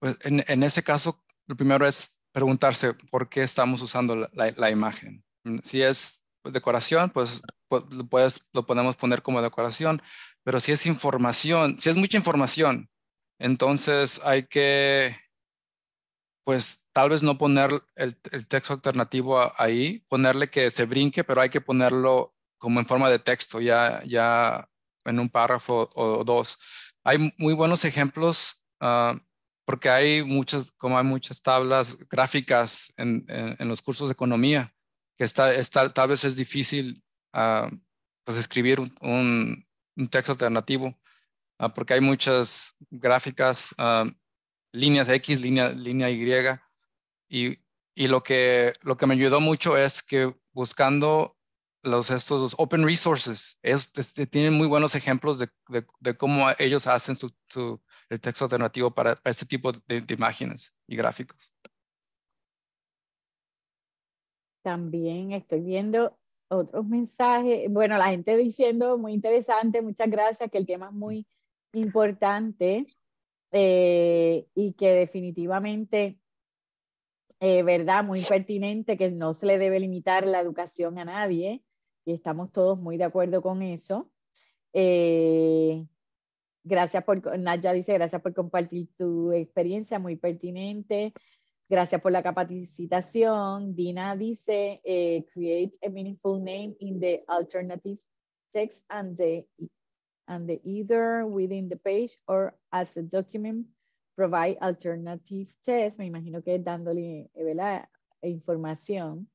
Pues en, ese caso, lo primero es preguntarse por qué estamos usando la imagen. Si es decoración, pues lo, puedes, lo podemos poner como decoración, pero si es información, si es mucha información, entonces hay que, pues tal vez no poner el, texto alternativo ahí, ponerle que se brinque, pero hay que ponerlo como en forma de texto, ya, ya en un párrafo o, dos. Hay muy buenos ejemplos. Ah, porque hay muchas, como hay muchas tablas gráficas en, en, los cursos de economía, que está, está, tal vez es difícil pues, escribir un, un, texto alternativo, ah, porque hay muchas gráficas, ah, líneas X, línea, línea Y, y, y lo, que, lo que me ayudó mucho es que buscando los, estos open resources, tienen muy buenos ejemplos de, de, cómo ellos hacen su, su, el texto alternativo para, este tipo de, de imágenes y gráficos. También estoy viendo otros mensajes, bueno, la gente diciendo muy interesante, muchas gracias, que el tema es muy importante eh, y que definitivamente, eh, ¿verdad? Muy pertinente, que no se le debe limitar la educación a nadie y estamos todos muy de acuerdo con eso. Eh, gracias por, Naya dice, gracias por compartir tu experiencia, muy pertinente. Gracias por la capacitación. Dina dice, eh, create a meaningful name in the alternative text and the, e, and either within the page or as a document. Provide alternative text. Me imagino que dándole la eh, información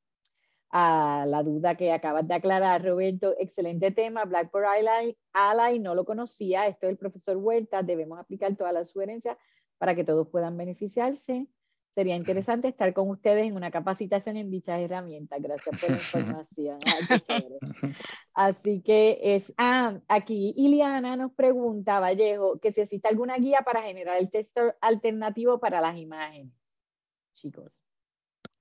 a la duda que acabas de aclarar, Roberto. Excelente tema. Blackboard Ally, Ally no lo conocía. Esto es el profesor Huerta. Debemos aplicar todas las sugerencias para que todos puedan beneficiarse. Sería interesante estar con ustedes en una capacitación en dichas herramientas. Gracias por la información. Así que es, ah, aquí Iliana nos pregunta, Vallejo, que si existe alguna guía para generar el texto alternativo para las imágenes. Chicos,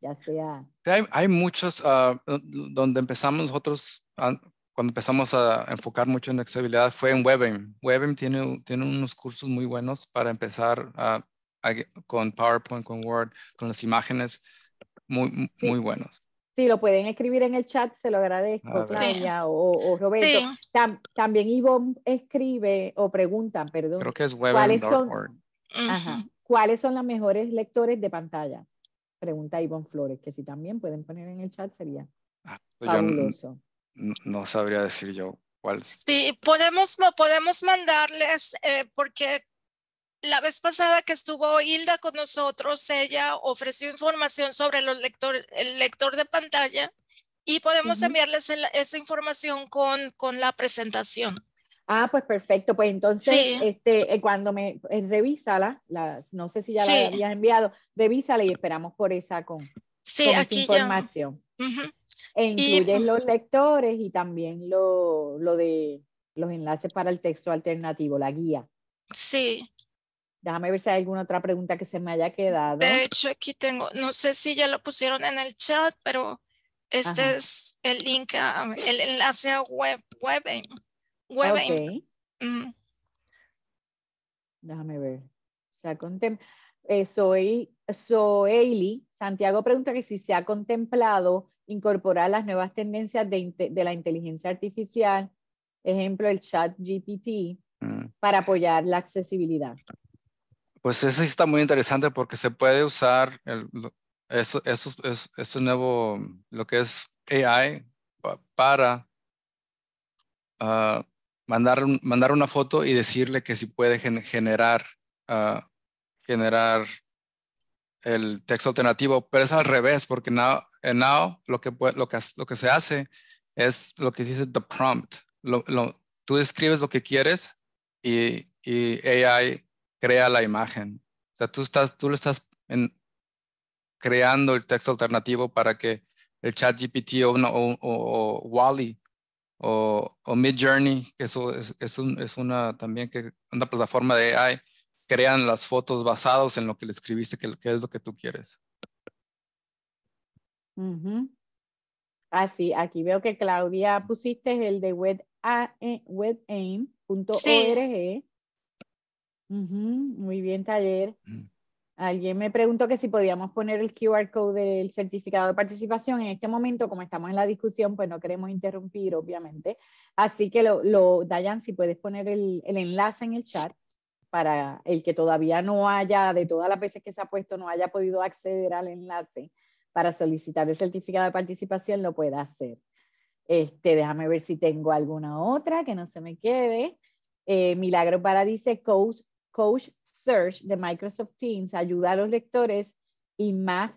ya sea. Hay, hay muchos, ah, donde empezamos nosotros, ah, cuando empezamos a enfocar mucho en accesibilidad, fue en WebM. WebM tiene, tiene unos cursos muy buenos para empezar a con PowerPoint, con Word, con las imágenes, muy, muy buenos. Sí, lo pueden escribir en el chat, se lo agradezco, ah, Claudia o, o, Roberto. también Ivonne escribe o pregunta, perdón. Creo que es ¿cuáles son, ¿Cuáles son los mejores lectores de pantalla? Pregunta Ivonne Flores, que si también pueden poner en el chat sería ah, pues fabuloso. No, sabría decir yo cuál. Sí, podemos, podemos mandarles, eh, porque la vez pasada que estuvo Hilda con nosotros, ella ofreció información sobre los lector, el lector de pantalla y podemos enviarles esa información con, con la presentación. Ah, pues perfecto. Pues entonces, este, eh, cuando me revisa eh, revísala, la, no sé si ya la habías enviado, revísala y esperamos por esa con, aquí información. E incluyes los lectores y también lo, lo de los enlaces para el texto alternativo, la guía. Sí, Déjame ver si hay alguna otra pregunta que se me haya quedado. De hecho, aquí tengo, no sé si ya lo pusieron en el chat, pero este es el link, el enlace a web, web. Mm. Déjame ver. O soy eh, Santiago pregunta que si se ha contemplado incorporar las nuevas tendencias de, la inteligencia artificial, ejemplo el chat GPT, mm. para apoyar la accesibilidad. Pues eso sí está muy interesante porque se puede usar el, eso, es nuevo, lo que es AI, para ah, mandar, mandar una foto y decirle que si puede generar, ah, generar el texto alternativo, pero es al revés, porque en now lo, que, lo, que, lo que se hace es lo que dice the prompt. tú describes lo que quieres y, y AI crea la imagen. O sea, tú, estás, tú le estás creando el texto alternativo para que el chat GPT o, no, o, o, Wally o, o Mid que eso es, una también que una plataforma de AI, crean las fotos basadas en lo que le escribiste, que, es lo que tú quieres. Así, Ah, sí, aquí veo que Claudia pusiste el de webaim.org. E, sí. Muy bien, taller. Mm. Alguien me preguntó que si podíamos poner el QR code del certificado de participación. En este momento, como estamos en la discusión, pues no queremos interrumpir, obviamente. Así que, lo, lo Dayan, si puedes poner el, enlace en el chat para el que todavía no haya, de todas las veces que se ha puesto, no haya podido acceder al enlace para solicitar el certificado de participación, lo pueda hacer. Este, déjame ver si tengo alguna otra que no se me quede. Eh, Milagro para dice, coach Coach Search de Microsoft Teams ayuda a los lectores y Math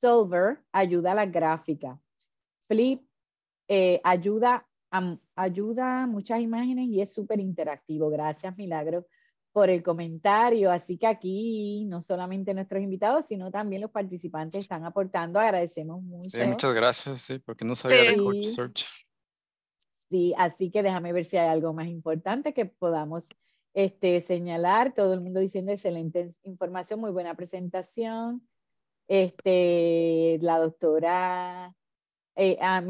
Solver ayuda a la gráfica. Flip eh, ayuda, a, ayuda muchas imágenes y es súper interactivo. Gracias, Milagro, por el comentario. Así que aquí no solamente nuestros invitados, sino también los participantes están aportando. Agradecemos mucho. muchas gracias, sí, porque no sabía de Coach Search. Sí, así que déjame ver si hay algo más importante que podamos este, señalar, todo el mundo diciendo excelente información, muy buena presentación. Este, la doctora eh, ah,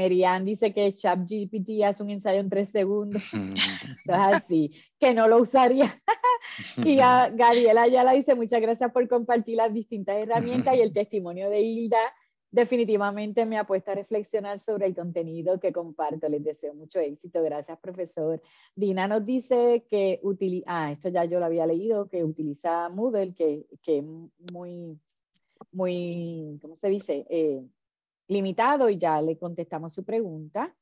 dice que ChatGPT hace un ensayo en tres segundos, es así, que no lo usaría. y a Gabriela la dice, muchas gracias por compartir las distintas herramientas y el testimonio de Hilda definitivamente me apuesta a reflexionar sobre el contenido que comparto. Les deseo mucho éxito. Gracias, profesor. Dina nos dice que utiliza, ah, esto ya yo lo había leído, que utiliza Moodle, que, es muy, muy, ¿cómo se dice? Eh, limitado y ya le contestamos su pregunta.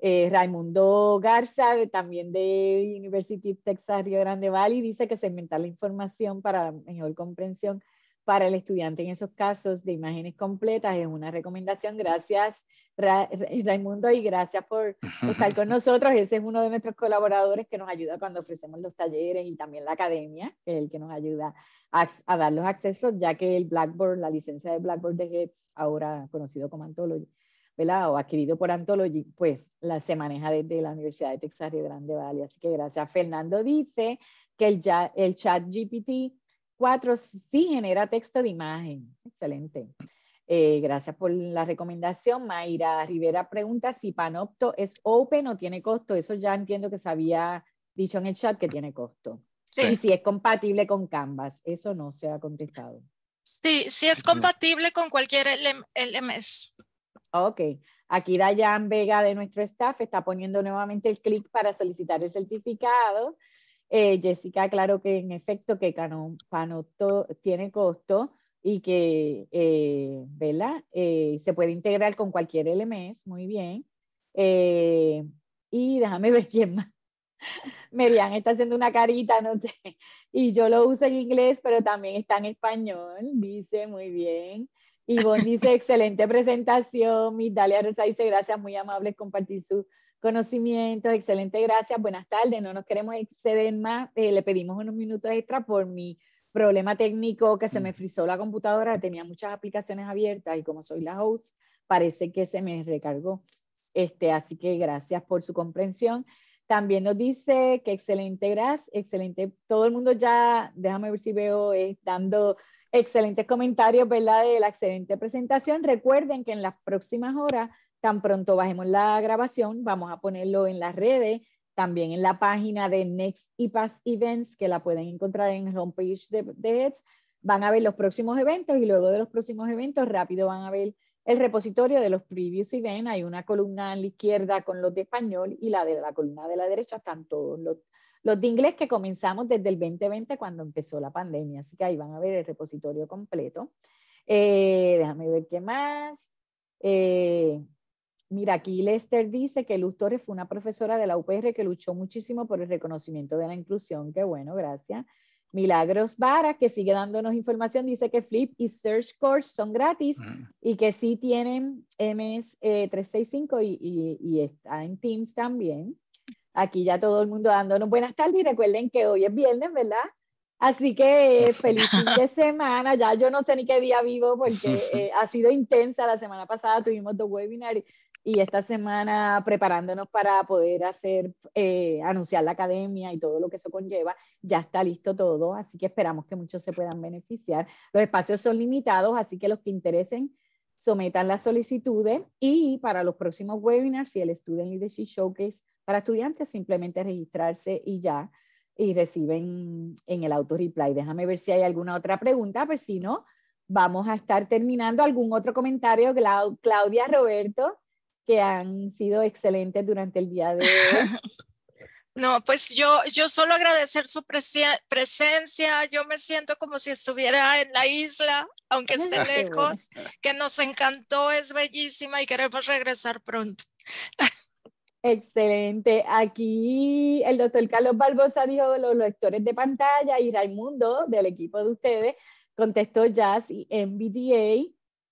Eh, Raimundo Garza, también de University of Texas Rio Grande Valley, dice que segmentar la información para mejor comprensión para el estudiante en esos casos de imágenes completas es una recomendación. Gracias, Raimundo, y gracias por estar con nosotros. Ese es uno de nuestros colaboradores que nos ayuda cuando ofrecemos los talleres y también la academia, que es el que nos ayuda a, dar los accesos, ya que el Blackboard, la licencia de Blackboard de Heads, ahora conocido como Anthology, ¿verdad? o adquirido por Anthology, pues la, se maneja desde la Universidad de Texas de Grande Valley. Así que gracias. Fernando dice que el, el chat GPT Cuatro, sí genera texto de imagen. Excelente. Eh, gracias por la recomendación. Mayra Rivera pregunta si Panopto es open o tiene costo. Eso ya entiendo que se había dicho en el chat que tiene costo. Sí. Y si es compatible con Canvas. Eso no se ha contestado. Sí, sí es compatible con cualquier LMS. Ok. Aquí Dayan Vega de nuestro staff está poniendo nuevamente el clic para solicitar el certificado. Eh, Jessica claro que en efecto que Canon, tiene costo y que eh, eh, se puede integrar con cualquier LMS, muy bien. Eh, y déjame ver quién más. Merian está haciendo una carita, no sé. Y yo lo uso en inglés, pero también está en español, dice, muy bien. y vos dice, excelente presentación. Mis Dalia Rosa dice, gracias, muy amable compartir su conocimientos, excelente, gracias, buenas tardes, no nos queremos exceder más, eh, le pedimos unos minutos extra por mi problema técnico que se me mm. frizó la computadora, tenía muchas aplicaciones abiertas y como soy la host, parece que se me recargó. Este, así que gracias por su comprensión. También nos dice que excelente, gracias, excelente. Todo el mundo ya, déjame ver si veo, eh, dando excelentes comentarios, ¿verdad? De la excelente presentación. Recuerden que en las próximas horas Tan pronto bajemos la grabación, vamos a ponerlo en las redes, también en la página de Next IPAS Events, que la pueden encontrar en el homepage de, Van a ver los próximos eventos y luego de los próximos eventos rápido van a ver el repositorio de los previous events. Hay una columna a la izquierda con los de español y la de la columna de la derecha están todos los, de inglés que comenzamos desde el 2020 cuando empezó la pandemia. Así que ahí van a ver el repositorio completo. Eh, déjame ver qué más. Eh, Mira, aquí Lester dice que Luz Torres fue una profesora de la UPR que luchó muchísimo por el reconocimiento de la inclusión. Qué bueno, gracias. Milagros Vara, que sigue dándonos información, dice que Flip y Search Course son gratis ah. y que sí tienen MS365 eh, y, está en Teams también. Aquí ya todo el mundo dándonos buenas tardes y recuerden que hoy es viernes, ¿verdad? Así que eh, feliz fin de semana. Ya yo no sé ni qué día vivo porque eh, ha sido intensa. La semana pasada tuvimos dos webinars y esta semana preparándonos para poder hacer, eh, anunciar la academia y todo lo que eso conlleva, ya está listo todo, así que esperamos que muchos se puedan beneficiar. Los espacios son limitados, así que los que interesen sometan las solicitudes y para los próximos webinars y el Student Leadership Showcase para estudiantes, simplemente registrarse y ya, y reciben en el auto reply. Déjame ver si hay alguna otra pregunta, pero si no, vamos a estar terminando. ¿Algún otro comentario, Claudia, Roberto? que han sido excelentes durante el día de hoy. No, pues yo, yo solo agradecer su presencia. Yo me siento como si estuviera en la isla, aunque esté lejos, que nos encantó, es bellísima y queremos regresar pronto. Excelente. Aquí el doctor Carlos Barbosa dijo los lectores de pantalla y Raimundo del equipo de ustedes contestó jazz y MBDA.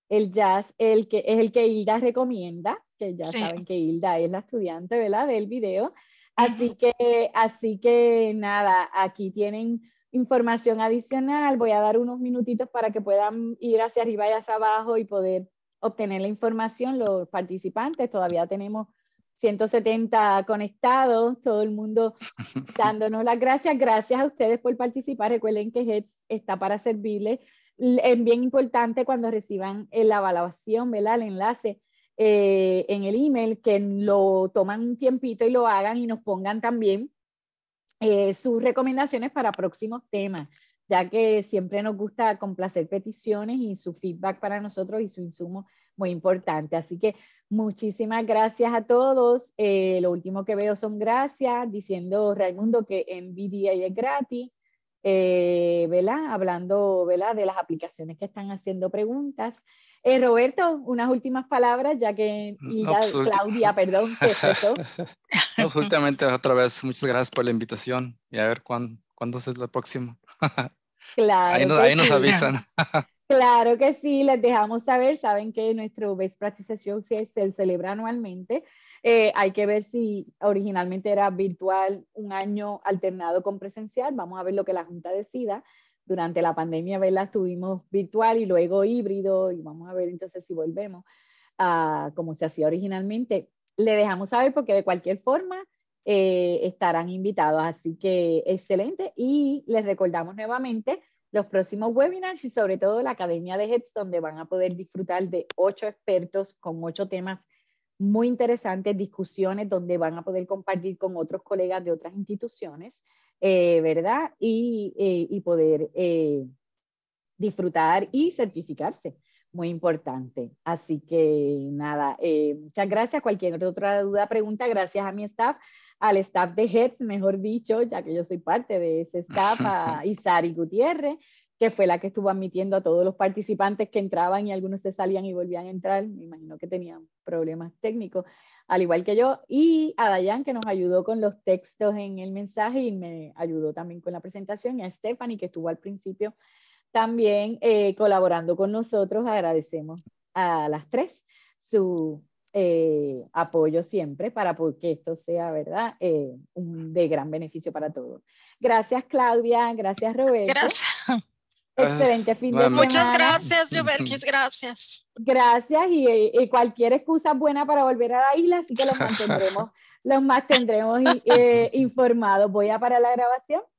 El jazz el que, es el que Hilda recomienda que ya saben que Hilda es la estudiante ¿verdad? del video. Así que, así que nada, aquí tienen información adicional. Voy a dar unos minutitos para que puedan ir hacia arriba y hacia abajo y poder obtener la información los participantes. Todavía tenemos 170 conectados, todo el mundo dándonos las gracias. Gracias a ustedes por participar. Recuerden que HEDS está para servirles. Es bien importante cuando reciban eh, la evaluación, ¿verdad? El enlace eh, en el email, que lo toman un tiempito y lo hagan y nos pongan también eh, sus recomendaciones para próximos temas, ya que siempre nos gusta complacer peticiones y su feedback para nosotros y su insumo muy importante. Así que muchísimas gracias a todos. Eh, lo último que veo son gracias, diciendo Raimundo que en es gratis eh, ¿verdad? Hablando, ¿verdad? De las aplicaciones que están haciendo preguntas. Eh, Roberto, unas últimas palabras, ya que mm, y pues, Claudia, perdón, Justamente otra vez, muchas gracias por la invitación y a ver cuándo, es la próxima. Claro. ahí, nos, avisan. Claro que sí, les dejamos saber. Saben que nuestro Best Practices Show se celebra anualmente. Eh, hay que ver si originalmente era virtual un año alternado con presencial. Vamos a ver lo que la Junta decida. Durante la pandemia, ¿verdad? Estuvimos virtual y luego híbrido y vamos a ver entonces si volvemos a como se hacía originalmente. Le dejamos saber porque de cualquier forma eh, estarán invitados. Así que excelente. Y les recordamos nuevamente los próximos webinars y sobre todo la Academia de Heads donde van a poder disfrutar de ocho expertos con ocho temas muy interesantes, discusiones donde van a poder compartir con otros colegas de otras instituciones, eh, ¿verdad? Y, eh, y poder eh, disfrutar y certificarse. Muy importante. Así que nada, muchas gracias. Cualquier otra duda, pregunta, gracias a mi staff, al staff de HEDS, mejor dicho, ya que yo soy parte de ese staff, a Isari Gutiérrez, que fue la que estuvo admitiendo a todos los participantes que entraban y algunos se salían y volvían a entrar. Me imagino que tenían problemas técnicos, al igual que yo. Y a Dayan, que nos ayudó con los textos en el mensaje y me ayudó también con la presentación. Y a Stephanie, que estuvo al principio también eh, colaborando con nosotros. Agradecemos a las tres su eh, apoyo siempre para que esto sea, ¿verdad?, eh, de gran beneficio para todos. Gracias, Claudia. Gracias, Roberto. Gracias. Excelente pues, fin de semana. Muchas gracias, Jovelkis, gracias. Gracias y, cualquier excusa buena para volver a la isla, así que los mantendremos, los mantendremos eh, eh, informados. Voy a parar la grabación.